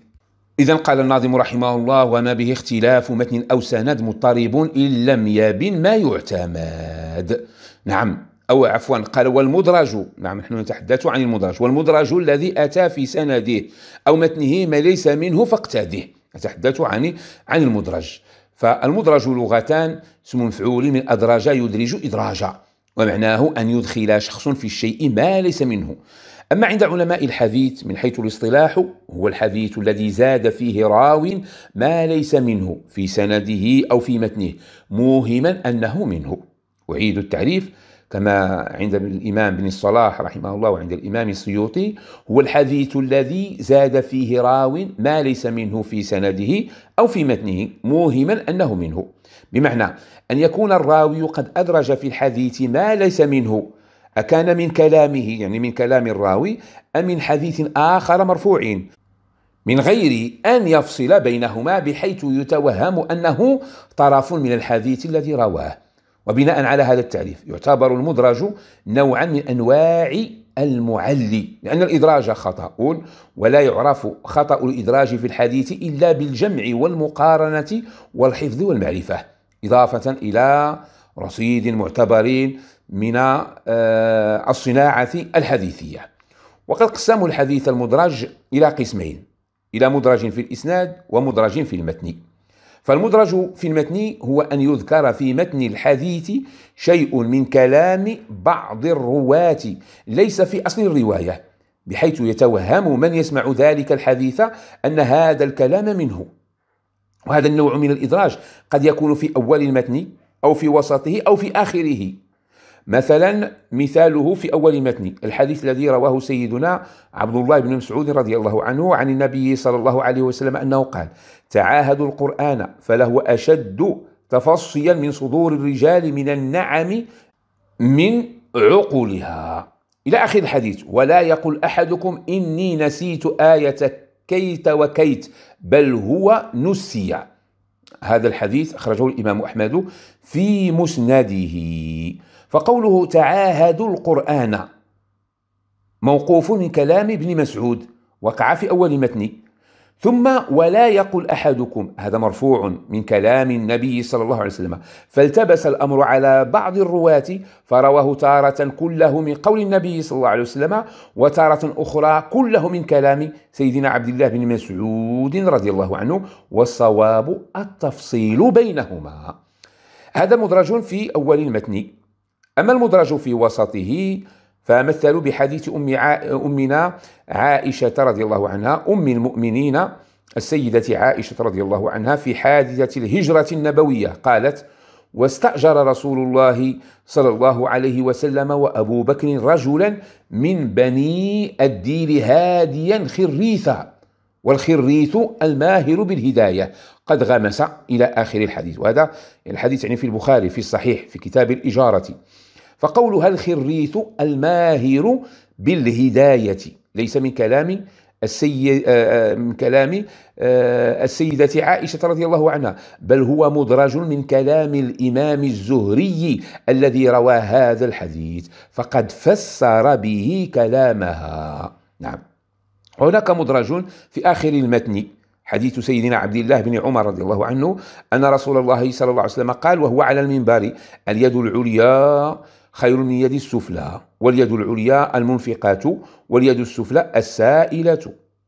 إذا قال الناظم رحمه الله وما به اختلاف متن أو سند مضطرب إن لم يبن ما يعتمد نعم أو عفوا قال والمدرج نعم نحن نتحدث عن المدرج والمدرج الذي أتى في سنده أو متنه ما ليس منه فاقتاده نتحدث عن عن المدرج فالمدرج لغتان اسم مفعول من أدرج يدرج إدراجا ومعناه أن يدخل شخص في الشيء ما ليس منه أما عند علماء الحديث من حيث الاصطلاح هو الحديث الذي زاد فيه راو ما ليس منه في سنده أو في متنه موهما أنه منه أعيد التعريف كما عند الإمام بن الصلاح رحمه الله وعند الإمام السيوطي هو الحديث الذي زاد فيه راو ما ليس منه في سنده أو في متنه موهما أنه منه بمعنى أن يكون الراوي قد أدرج في الحديث ما ليس منه أكان من كلامه يعني من كلام الراوي أم من حديث آخر مرفوع من غير أن يفصل بينهما بحيث يتوهم أنه طرف من الحديث الذي رواه وبناء على هذا التعريف يعتبر المدرج نوعا من أنواع المعلي لأن الإدراج خطأ ولا يعرف خطأ الإدراج في الحديث إلا بالجمع والمقارنة والحفظ والمعرفة إضافة إلى رصيد معتبر من آه، الصناعة الحديثية وقد قسموا الحديث المدرج إلى قسمين إلى مدرج في الإسناد ومدرج في المتن فالمدرج في المتن هو أن يذكر في متن الحديث شيء من كلام بعض الرواة ليس في أصل الرواية بحيث يتوهم من يسمع ذلك الحديث أن هذا الكلام منه وهذا النوع من الإدراج قد يكون في أول المتن أو في وسطه أو في آخره مثلا مثاله في أول متن الحديث الذي رواه سيدنا عبد الله بن مسعود رضي الله عنه عن النبي صلى الله عليه وسلم أنه قال تعاهدوا القرآن فلهو أشد تفصيا من صدور الرجال من النعم من عقولها إلى آخر الحديث ولا يقل أحدكم إني نسيت آية كيت وكيت بل هو نسي هذا الحديث أخرجه الإمام أحمد في مسنده فقوله تعاهدوا القرآن موقوف من كلام ابن مسعود وقع في أول متن ثم ولا يقل أحدكم هذا مرفوع من كلام النبي صلى الله عليه وسلم فالتبس الأمر على بعض الرواة فرواه تارة كله من قول النبي صلى الله عليه وسلم وتارة أخرى كله من كلام سيدنا عبد الله بن مسعود رضي الله عنه والصواب التفصيل بينهما هذا مدرج في أول المتن أما المدرج في وسطه فمثلوا بحديث أم عا... أمنا عائشة رضي الله عنها أم المؤمنين السيدة عائشة رضي الله عنها في حادثة الهجرة النبوية قالت واستأجر رسول الله صلى الله عليه وسلم وأبو بكر رجلا من بني الديل هاديا خريثا والخريث الماهر بالهداية قد غمس إلى آخر الحديث وهذا الحديث يعني في البخاري في الصحيح في كتاب الإجارة فقولها الخريث الماهر بالهداية ليس من كلام السيد آه، آه، من كلام آه، السيدة عائشة رضي الله عنها بل هو مدرج من كلام الإمام الزهري الذي روى هذا الحديث فقد فسر به كلامها نعم هناك مدرج في آخر المتن حديث سيدنا عبد الله بن عمر رضي الله عنه أن رسول الله صلى الله عليه وسلم قال وهو على المنبر اليد العليا خير من يد السفلى واليد العليا المنفقة واليد السفلى السائلة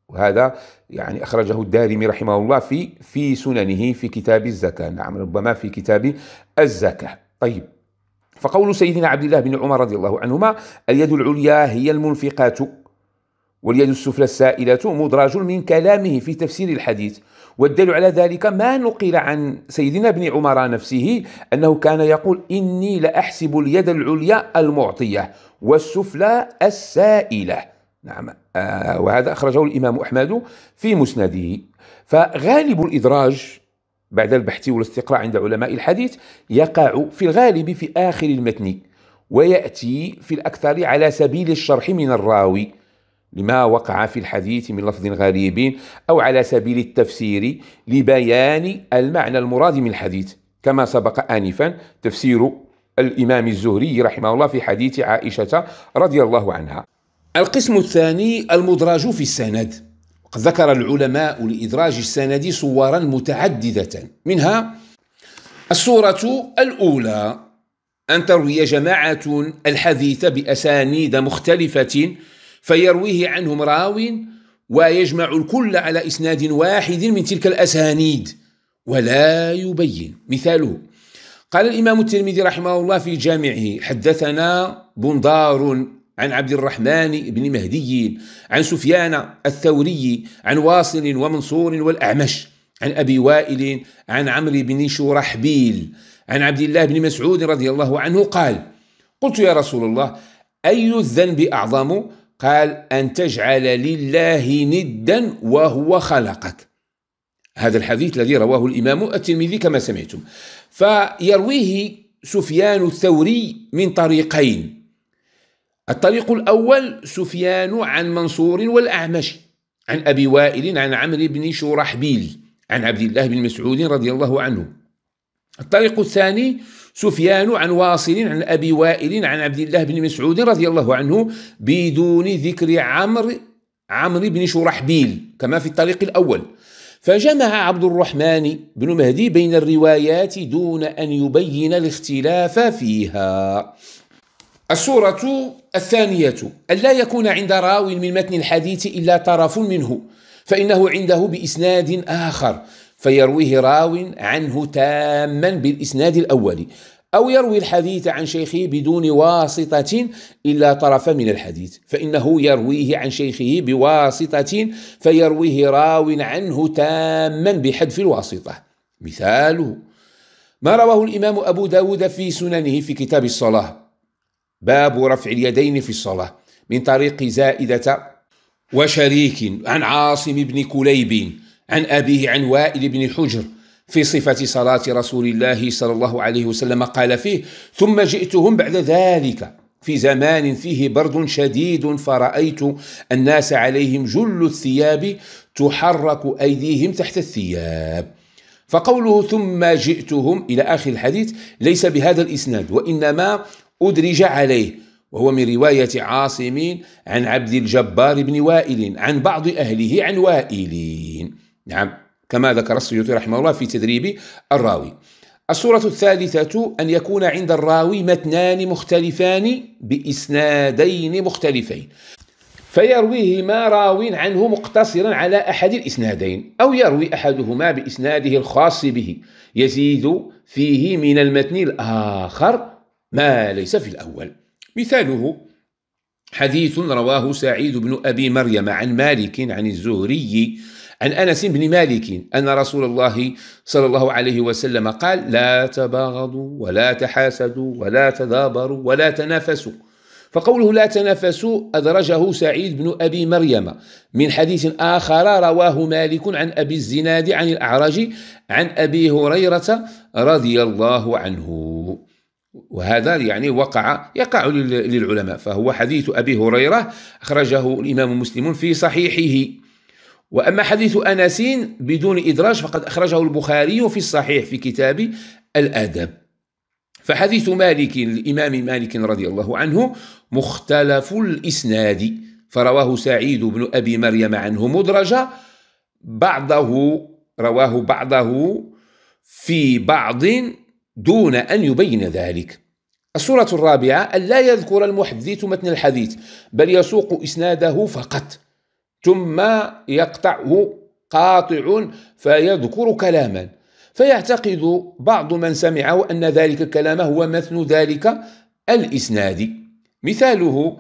وهذا يعني أخرجه الدارمي رحمه الله في في سننه في كتاب الزكاة نعم ربما في كتاب الزكاة طيب فقول سيدنا عبد الله بن عمر رضي الله عنهما اليد العليا هي المنفقات واليد السفلى السائلة مدرج من كلامه في تفسير الحديث والدليل على ذلك ما نقل عن سيدنا ابن عمر نفسه أنه كان يقول إني لأحسب اليد العليا المعطية والسفلى السائلة نعم آه وهذا أخرجه الإمام أحمد في مسنده فغالب الإدراج بعد البحث والاستقراء عند علماء الحديث يقع في الغالب في آخر المتن ويأتي في الأكثر على سبيل الشرح من الراوي لما وقع في الحديث من لفظ غريب أو على سبيل التفسير لبيان المعنى المراد من الحديث كما سبق آنفا تفسير الإمام الزهري رحمه الله في حديث عائشة رضي الله عنها القسم الثاني المدرج في السند قد ذكر العلماء لإدراج السند صورا متعددة منها الصورة الأولى أن تروي جماعة الحديث بأسانيد مختلفة فيرويه عنهم راو ويجمع الكل على إسناد واحد من تلك الأسانيد ولا يبين مثاله قال الإمام الترمذي رحمه الله في جامعه حدثنا بندار عن عبد الرحمن بن مهدي عن سفيان الثوري عن واصل ومنصور والأعمش عن أبي وائل عن عمرو بن شرحبيل عن عبد الله بن مسعود رضي الله عنه قال قلت يا رسول الله أي الذنب أعظم قال أن تجعل لله ندا وهو خلقك هذا الحديث الذي رواه الإمام الترمذي كما سمعتم فيرويه سفيان الثوري من طريقين الطريق الأول سفيان عن منصور والأعمش عن أبي وائل عن عمرو بن شرحبيل عن عبد الله بن مسعود رضي الله عنه الطريق الثاني سفيان عن واصل عن أبي وائل عن عبد الله بن مسعود رضي الله عنه بدون ذكر عمرو عمرو بن شرحبيل كما في الطريق الأول فجمع عبد الرحمن بن مهدي بين الروايات دون أن يبين الاختلاف فيها الصورة الثانية ألا يكون عند راوي من متن الحديث إلا طرف منه فإنه عنده بإسناد آخر فيرويه راو عنه تاما بالإسناد الأول أو يروي الحديث عن شيخه بدون واسطة إلا طرف من الحديث فإنه يرويه عن شيخه بواسطة فيرويه راو عنه تاما بحذف الواسطة مثاله ما رواه الإمام أبو داود في سننه في كتاب الصلاة باب رفع اليدين في الصلاة من طريق زائدة وشريك عن عاصم بن كليب عن أبيه عن وائل بن حجر في صفة صلاة رسول الله صلى الله عليه وسلم قال فيه ثم جئتهم بعد ذلك في زمان فيه برد شديد فرأيت الناس عليهم جل الثياب تحرك أيديهم تحت الثياب فقوله ثم جئتهم إلى آخر الحديث ليس بهذا الإسناد وإنما أدرج عليه وهو من رواية عاصم عن عبد الجبار بن وائل عن بعض أهله عن وائلين نعم كما ذكر السيوطي رحمه الله في تدريب الراوي الصورة الثالثة أن يكون عند الراوي متنان مختلفان بإسنادين مختلفين فيرويهما راو عنه مقتصرا على أحد الإسنادين أو يروي أحدهما بإسناده الخاص به يزيد فيه من المتن الآخر ما ليس في الأول مثاله حديث رواه سعيد بن أبي مريم عن مالك عن الزهري عن انس بن مالك ان رسول الله صلى الله عليه وسلم قال: لا تباغضوا ولا تحاسدوا ولا تدابروا ولا تنافسوا. فقوله لا تنافسوا أدرجه سعيد بن أبي مريم من حديث آخر رواه مالك عن أبي الزناد عن الأعرج عن أبي هريرة رضي الله عنه وهذا يعني وقع يقع للعلماء فهو حديث أبي هريرة أخرجه الإمام مسلم في صحيحه وأما حديث أنس بدون إدراج فقد أخرجه البخاري في الصحيح في كتاب الآدب فحديث مالك الإمام مالك رضي الله عنه مختلف الإسناد فرواه سعيد بن أبي مريم عنه مدرجة بعضه رواه بعضه في بعض دون أن يبين ذلك الصورة الرابعة أن لا يذكر المحدث متن الحديث بل يسوق إسناده فقط ثم يقطعه قاطع فيذكر كلاما فيعتقد بعض من سمعه أن ذلك الكلام هو مثل ذلك الإسناد مثاله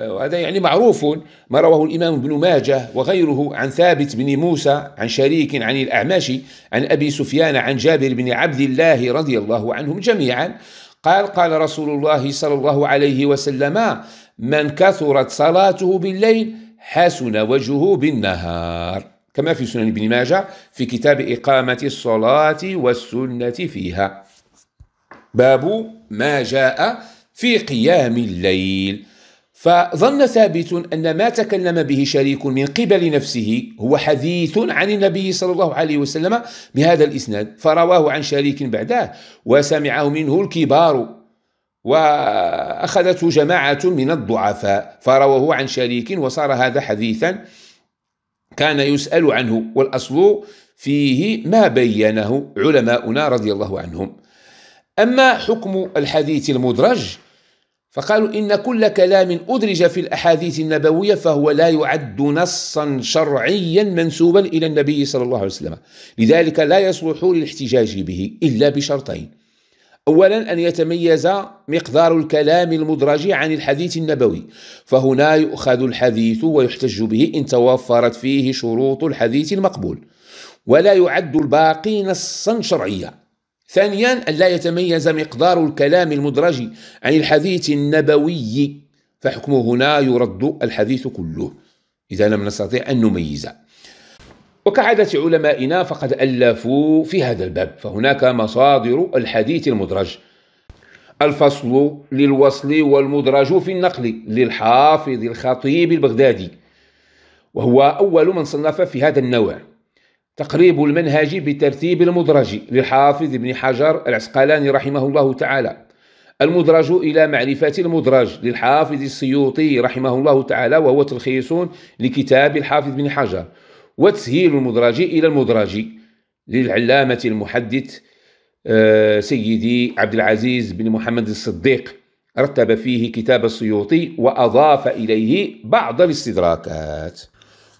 وهذا آه، يعني معروف ما رواه الإمام ابن ماجه وغيره عن ثابت بن موسى عن شريك عن الأعماش عن أبي سفيان عن جابر بن عبد الله رضي الله عنهم جميعا قال قال رسول الله صلى الله عليه وسلم من كثرت صلاته بالليل حسن وجهه بالنهار كما في سنن ابن ماجه في كتاب إقامة الصلاة والسنة فيها باب ما جاء في قيام الليل فظن ثابت أن ما تكلم به شريك من قبل نفسه هو حديث عن النبي صلى الله عليه وسلم بهذا الإسناد فرواه عن شريك بعده وسمعه منه الكبار وأخذته جماعة من الضعفاء فروه عن شريك وصار هذا حديثا كان يسأل عنه والأصل فيه ما بينه علماؤنا رضي الله عنهم أما حكم الحديث المدرج فقالوا إن كل كلام أدرج في الأحاديث النبوية فهو لا يعد نصا شرعيا منسوبا إلى النبي صلى الله عليه وسلم لذلك لا يصلح للاحتجاج به إلا بشرطين أولا أن يتميز مقدار الكلام المدرج عن الحديث النبوي فهنا يؤخذ الحديث ويحتج به إن توفرت فيه شروط الحديث المقبول ولا يعد الباقي نصا شرعيا ثانيا أن لا يتميز مقدار الكلام المدرج عن الحديث النبوي فحكمه هنا يرد الحديث كله إذا لم نستطيع أن نميزه وكعادة علمائنا فقد ألفوا في هذا الباب فهناك مصادر الحديث المدرج الفصل للوصل والمدرج في النقل للحافظ الخطيب البغدادي وهو أول من صنف في هذا النوع تقريب المنهج بترتيب المدرج للحافظ ابن حجر العسقلاني رحمه الله تعالى المدرج إلى معرفة المدرج للحافظ السيوطي رحمه الله تعالى وهو تلخيص لكتاب الحافظ ابن حجر وتسهيل المدرج إلى المدرج للعلامة المحدث آه، سيدي عبد العزيز بن محمد الصديق رتب فيه كتاب السيوطي وأضاف إليه بعض الاستدراكات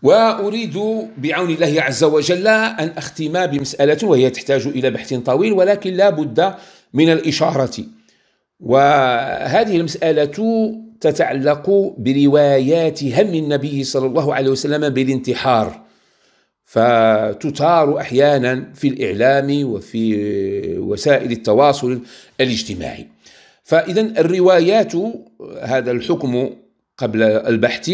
وأريد بعون الله عز وجل أن أختم بمسألة وهي تحتاج إلى بحث طويل ولكن لا بد من الإشارة وهذه المسألة تتعلق بروايات هم النبي صلى الله عليه وسلم بالانتحار فتثار احيانا في الاعلام وفي وسائل التواصل الاجتماعي فاذا الروايات هذا الحكم قبل البحث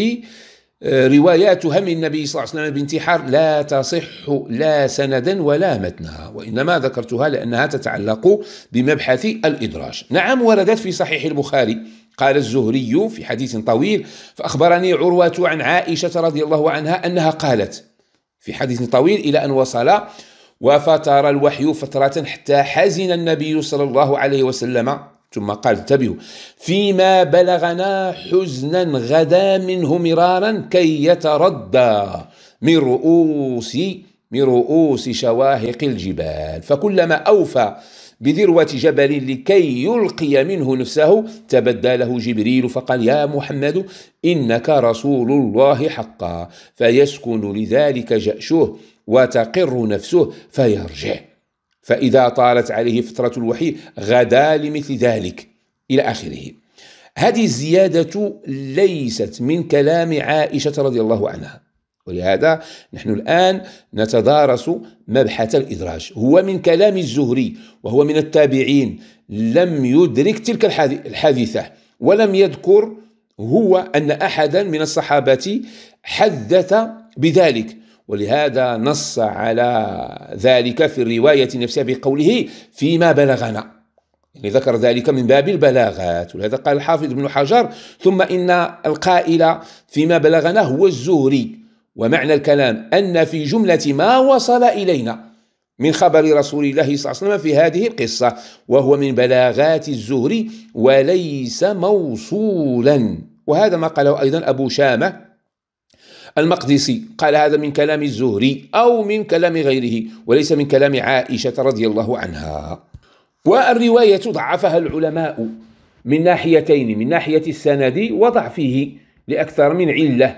روايات هم النبي صلى الله عليه وسلم بانتحار لا تصح لا سندا ولا متنا وإنما ذكرتها لأنها تتعلق بمبحث الإدراج نعم وردت في صحيح البخاري قال الزهري في حديث طويل فأخبرني عروة عن عائشة رضي الله عنها أنها قالت في حديث طويل إلى أن وصل وفتر الوحي فترة حتى حزن النبي صلى الله عليه وسلم ثم قال انتبهوا فيما بلغنا حزنا غدا منه مرارا كي يتردى من رؤوس من رؤوس شواهق الجبال فكلما أوفى بذروة جبل لكي يلقي منه نفسه تبدله جبريل فقال يا محمد إنك رسول الله حقا فيسكن لذلك جأشه وتقر نفسه فيرجع فإذا طالت عليه فترة الوحي غدا لمثل ذلك إلى آخره هذه الزيادة ليست من كلام عائشة رضي الله عنها ولهذا نحن الآن نتدارس مبحث الإدراج هو من كلام الزهري وهو من التابعين لم يدرك تلك الحادثة ولم يذكر هو أن أحدا من الصحابة حدث بذلك ولهذا نص على ذلك في الرواية نفسها بقوله فيما بلغنا يعني ذكر ذلك من باب البلاغات ولهذا قال الحافظ ابن حجر ثم إن القائل فيما بلغنا هو الزهري ومعنى الكلام أن في جملة ما وصل إلينا من خبر رسول الله صلى الله عليه وسلم في هذه القصة وهو من بلاغات الزهري وليس موصولا وهذا ما قاله أيضا أبو شامة المقدسي قال هذا من كلام الزهري أو من كلام غيره وليس من كلام عائشة رضي الله عنها والرواية ضعفها العلماء من ناحيتين من ناحية السند وضعفه لأكثر من علة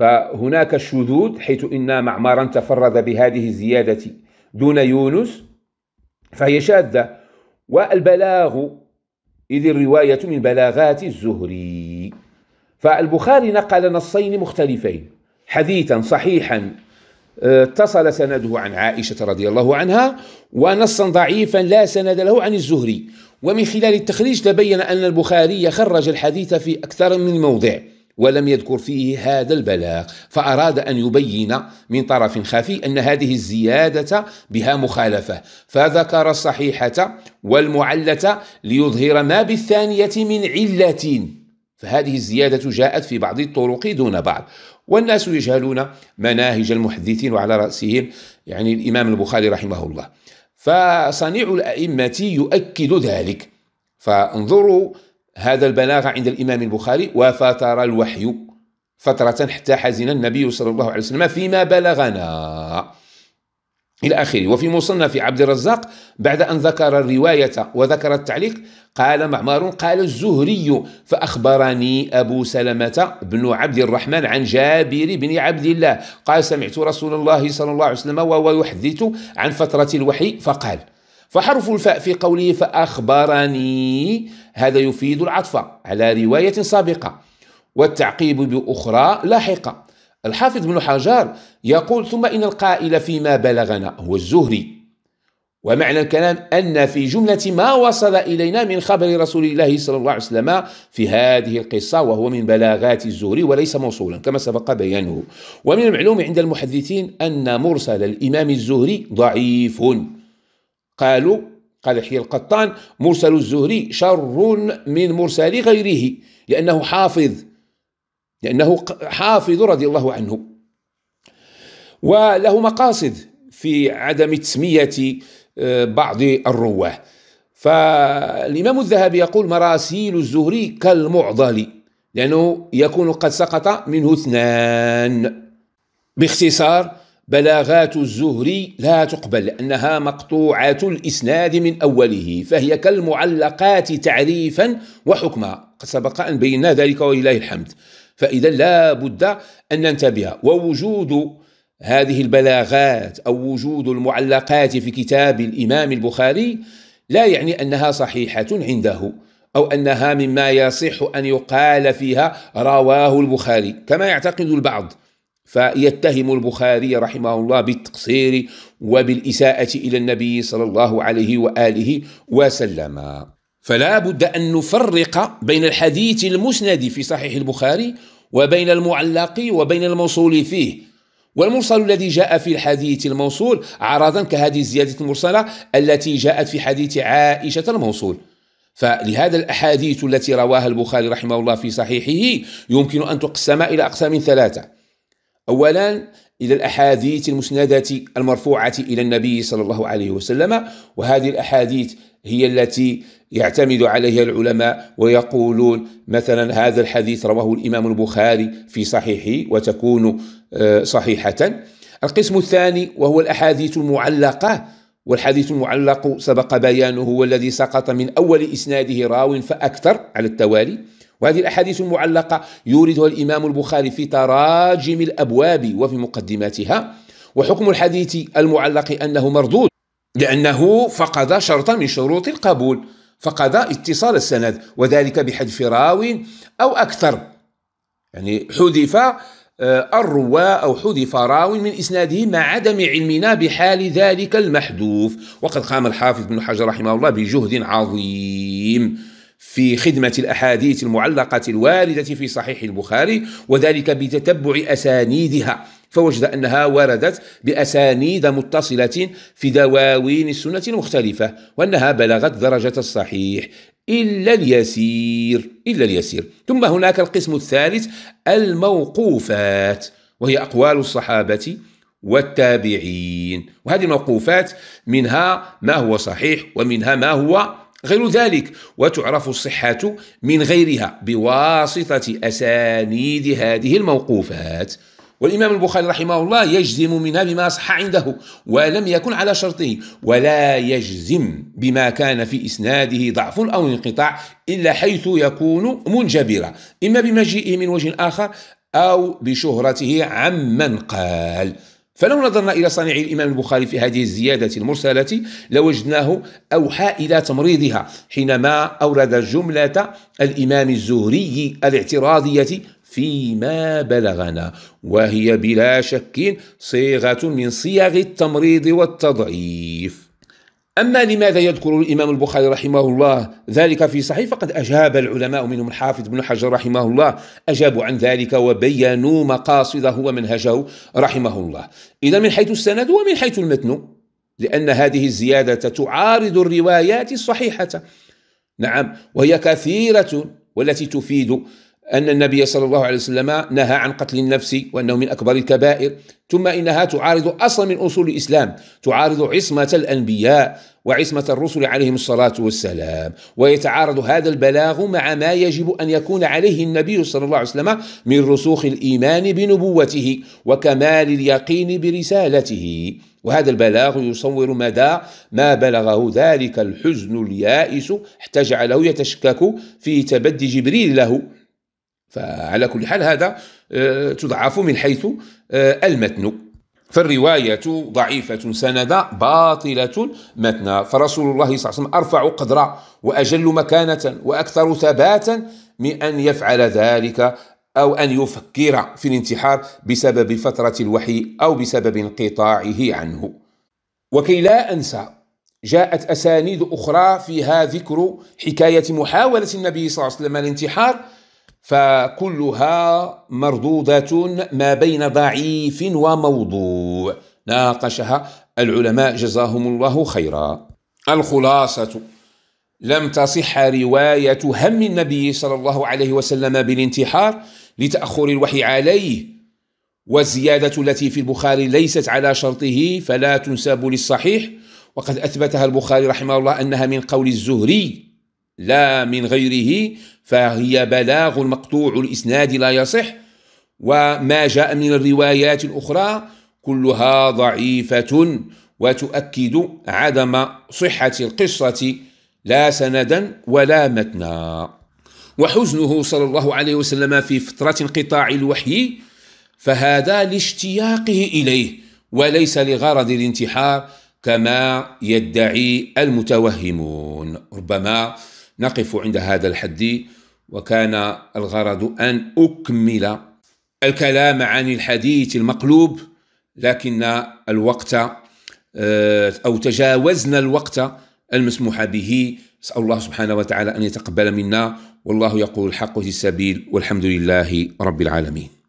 فهناك الشذوذ حيث إن معمارا تفرد بهذه الزيادة دون يونس فهي شاذة والبلاغ إذ الرواية من بلاغات الزهري فالبخاري نقل نصين مختلفين حديثا صحيحا آه، اتصل سنده عن عائشة رضي الله عنها ونصا ضعيفا لا سند له عن الزهري ومن خلال التخريج تبين أن البخاري خرج الحديث في أكثر من موضع ولم يذكر فيه هذا البلاغ فأراد أن يبين من طرف خفي أن هذه الزيادة بها مخالفة فذكر الصحيحة والمعلة ليظهر ما بالثانية من علة فهذه الزيادة جاءت في بعض الطرق دون بعض والناس يجهلون مناهج المحدثين وعلى رأسهم يعني الإمام البخاري رحمه الله فصنيع الأئمة يؤكد ذلك فانظروا هذا البلاغة عند الإمام البخاري وفتر الوحي فترة حتى حزن النبي صلى الله عليه وسلم فيما بلغنا إلى آخره وفي مصنف عبد الرزاق بعد أن ذكر الرواية وذكر التعليق قال معمار قال الزهري فأخبرني أبو سلمة بن عبد الرحمن عن جابر بن عبد الله قال سمعت رسول الله صلى الله عليه وسلم وهو يحدث عن فترة الوحي فقال فحرف الفاء في قوله فأخبرني هذا يفيد العطف على رواية سابقة والتعقيب بأخرى لاحقة الحافظ بن حجر يقول ثم إن القائل فيما بلغنا هو الزهري ومعنى الكلام أن في جملة ما وصل إلينا من خبر رسول الله صلى الله عليه وسلم في هذه القصة وهو من بلاغات الزهري وليس موصولا كما سبق بيانه ومن المعلوم عند المحدثين أن مرسل الإمام الزهري ضعيف قالوا قال يحيى القطان مرسل الزهري شر من مرسل غيره لأنه حافظ لأنه حافظ رضي الله عنه وله مقاصد في عدم تسمية آه، بعض الرواه فالإمام الذهبي يقول مراسيل الزهري كالمعضل لأنه يكون قد سقط منه اثنان باختصار بلاغات الزهري لا تقبل لأنها مقطوعة الإسناد من أوله فهي كالمعلقات تعريفا وحكما قد سبق أن بينا ذلك ولله الحمد فإذا لا بد أن ننتبه ووجود هذه البلاغات أو وجود المعلقات في كتاب الإمام البخاري لا يعني أنها صحيحة عنده أو أنها مما يصح أن يقال فيها رواه البخاري كما يعتقد البعض فيتهم البخاري رحمه الله بالتقصير وبالإساءة إلى النبي صلى الله عليه وآله وسلم فلا بد أن نفرق بين الحديث المسند في صحيح البخاري وبين المعلق وبين الموصول فيه والمرسل الذي جاء في الحديث الموصول عرضا كهذه الزيادة المرسلة التي جاءت في حديث عائشة الموصول فلهذا الأحاديث التي رواها البخاري رحمه الله في صحيحه يمكن أن تقسم إلى أقسام ثلاثة أولا إلى الأحاديث المسندة المرفوعة إلى النبي صلى الله عليه وسلم وهذه الأحاديث هي التي يعتمد عليها العلماء ويقولون مثلا هذا الحديث رواه الإمام البخاري في صحيحه وتكون آه، صحيحة القسم الثاني وهو الأحاديث المعلقة والحديث المعلق سبق بيانه هو الذي سقط من أول إسناده راو فأكثر على التوالي وهذه الأحاديث المعلقة يوردها الإمام البخاري في تراجم الأبواب وفي مقدماتها وحكم الحديث المعلق أنه مردود لأنه فقد شرط من شروط القبول فقد اتصال السند وذلك بحذف راو أو أكثر يعني حذف آه، الرواء أو حذف راو من إسناده مع عدم علمنا بحال ذلك المحذوف وقد قام الحافظ بن حجر رحمه الله بجهد عظيم في خدمة الأحاديث المعلقة الواردة في صحيح البخاري وذلك بتتبع أسانيدها فوجد أنها وردت بأسانيد متصلة في دواوين السنة المختلفة وأنها بلغت درجة الصحيح إلا اليسير إلا اليسير ثم هناك القسم الثالث الموقوفات وهي أقوال الصحابة والتابعين وهذه الموقوفات منها ما هو صحيح ومنها ما هو غير ذلك وتعرف الصحة من غيرها بواسطة أسانيد هذه الموقوفات والإمام البخاري رحمه الله يجزم منها بما صح عنده ولم يكن على شرطه ولا يجزم بما كان في إسناده ضعف أو انقطاع إلا حيث يكون منجبرا إما بمجيئه من وجه آخر أو بشهرته عمن قال فلو نظرنا إلى صانع الإمام البخاري في هذه الزيادة المرسلة لوجدناه أوحى إلى تمريضها حينما أورد جملة الإمام الزهري الاعتراضية فيما بلغنا وهي بلا شك صيغة من صيغ التمريض والتضعيف أما لماذا يذكر الإمام البخاري رحمه الله ذلك في صحيح فقد أجاب العلماء منهم الحافظ بن حجر رحمه الله أجابوا عن ذلك وبينوا مقاصده ومنهجه رحمه الله إذا من حيث السند ومن حيث المتن لأن هذه الزيادة تعارض الروايات الصحيحة نعم وهي كثيرة والتي تفيد أن النبي صلى الله عليه وسلم نهى عن قتل النفس وأنه من أكبر الكبائر ثم إنها تعارض أصلا من أصول الإسلام تعارض عصمة الأنبياء وعصمة الرسل عليهم الصلاة والسلام ويتعارض هذا البلاغ مع ما يجب أن يكون عليه النبي صلى الله عليه وسلم من رسوخ الإيمان بنبوته وكمال اليقين برسالته وهذا البلاغ يصور مدى ما بلغه ذلك الحزن اليائس حتى جعله يتشكك في تبدي جبريل له فعلى كل حال هذا آه، تضعف من حيث آه، المتن فالرواية ضعيفة سند باطلة متنا فرسول الله صلى الله عليه وسلم أرفع قدرا وأجل مكانة وأكثر ثباتا من أن يفعل ذلك أو أن يفكر في الانتحار بسبب فترة الوحي أو بسبب انقطاعه عنه وكي لا أنسى جاءت أسانيد أخرى فيها ذكر حكاية محاولة النبي صلى الله عليه وسلم الانتحار فكلها مردودة ما بين ضعيف وموضوع ناقشها العلماء جزاهم الله خيرا الخلاصة لم تصح رواية هم النبي صلى الله عليه وسلم بالانتحار لتأخر الوحي عليه والزيادة التي في البخاري ليست على شرطه فلا تنسب للصحيح وقد أثبتها البخاري رحمه الله أنها من قول الزهري لا من غيره فهي بلاغ مقطوع الإسناد لا يصح وما جاء من الروايات الأخرى كلها ضعيفة وتؤكد عدم صحة القصة لا سندا ولا متنا وحزنه صلى الله عليه وسلم في فترة انقطاع الوحي فهذا لاشتياقه إليه وليس لغرض الانتحار كما يدعي المتوهمون ربما نقف عند هذا الحد وكان الغرض أن أكمل الكلام عن الحديث المقلوب لكن الوقت آه، أو تجاوزنا الوقت المسموح به نسأل الله سبحانه وتعالى أن يتقبل منا والله يقول الحق في السبيل والحمد لله رب العالمين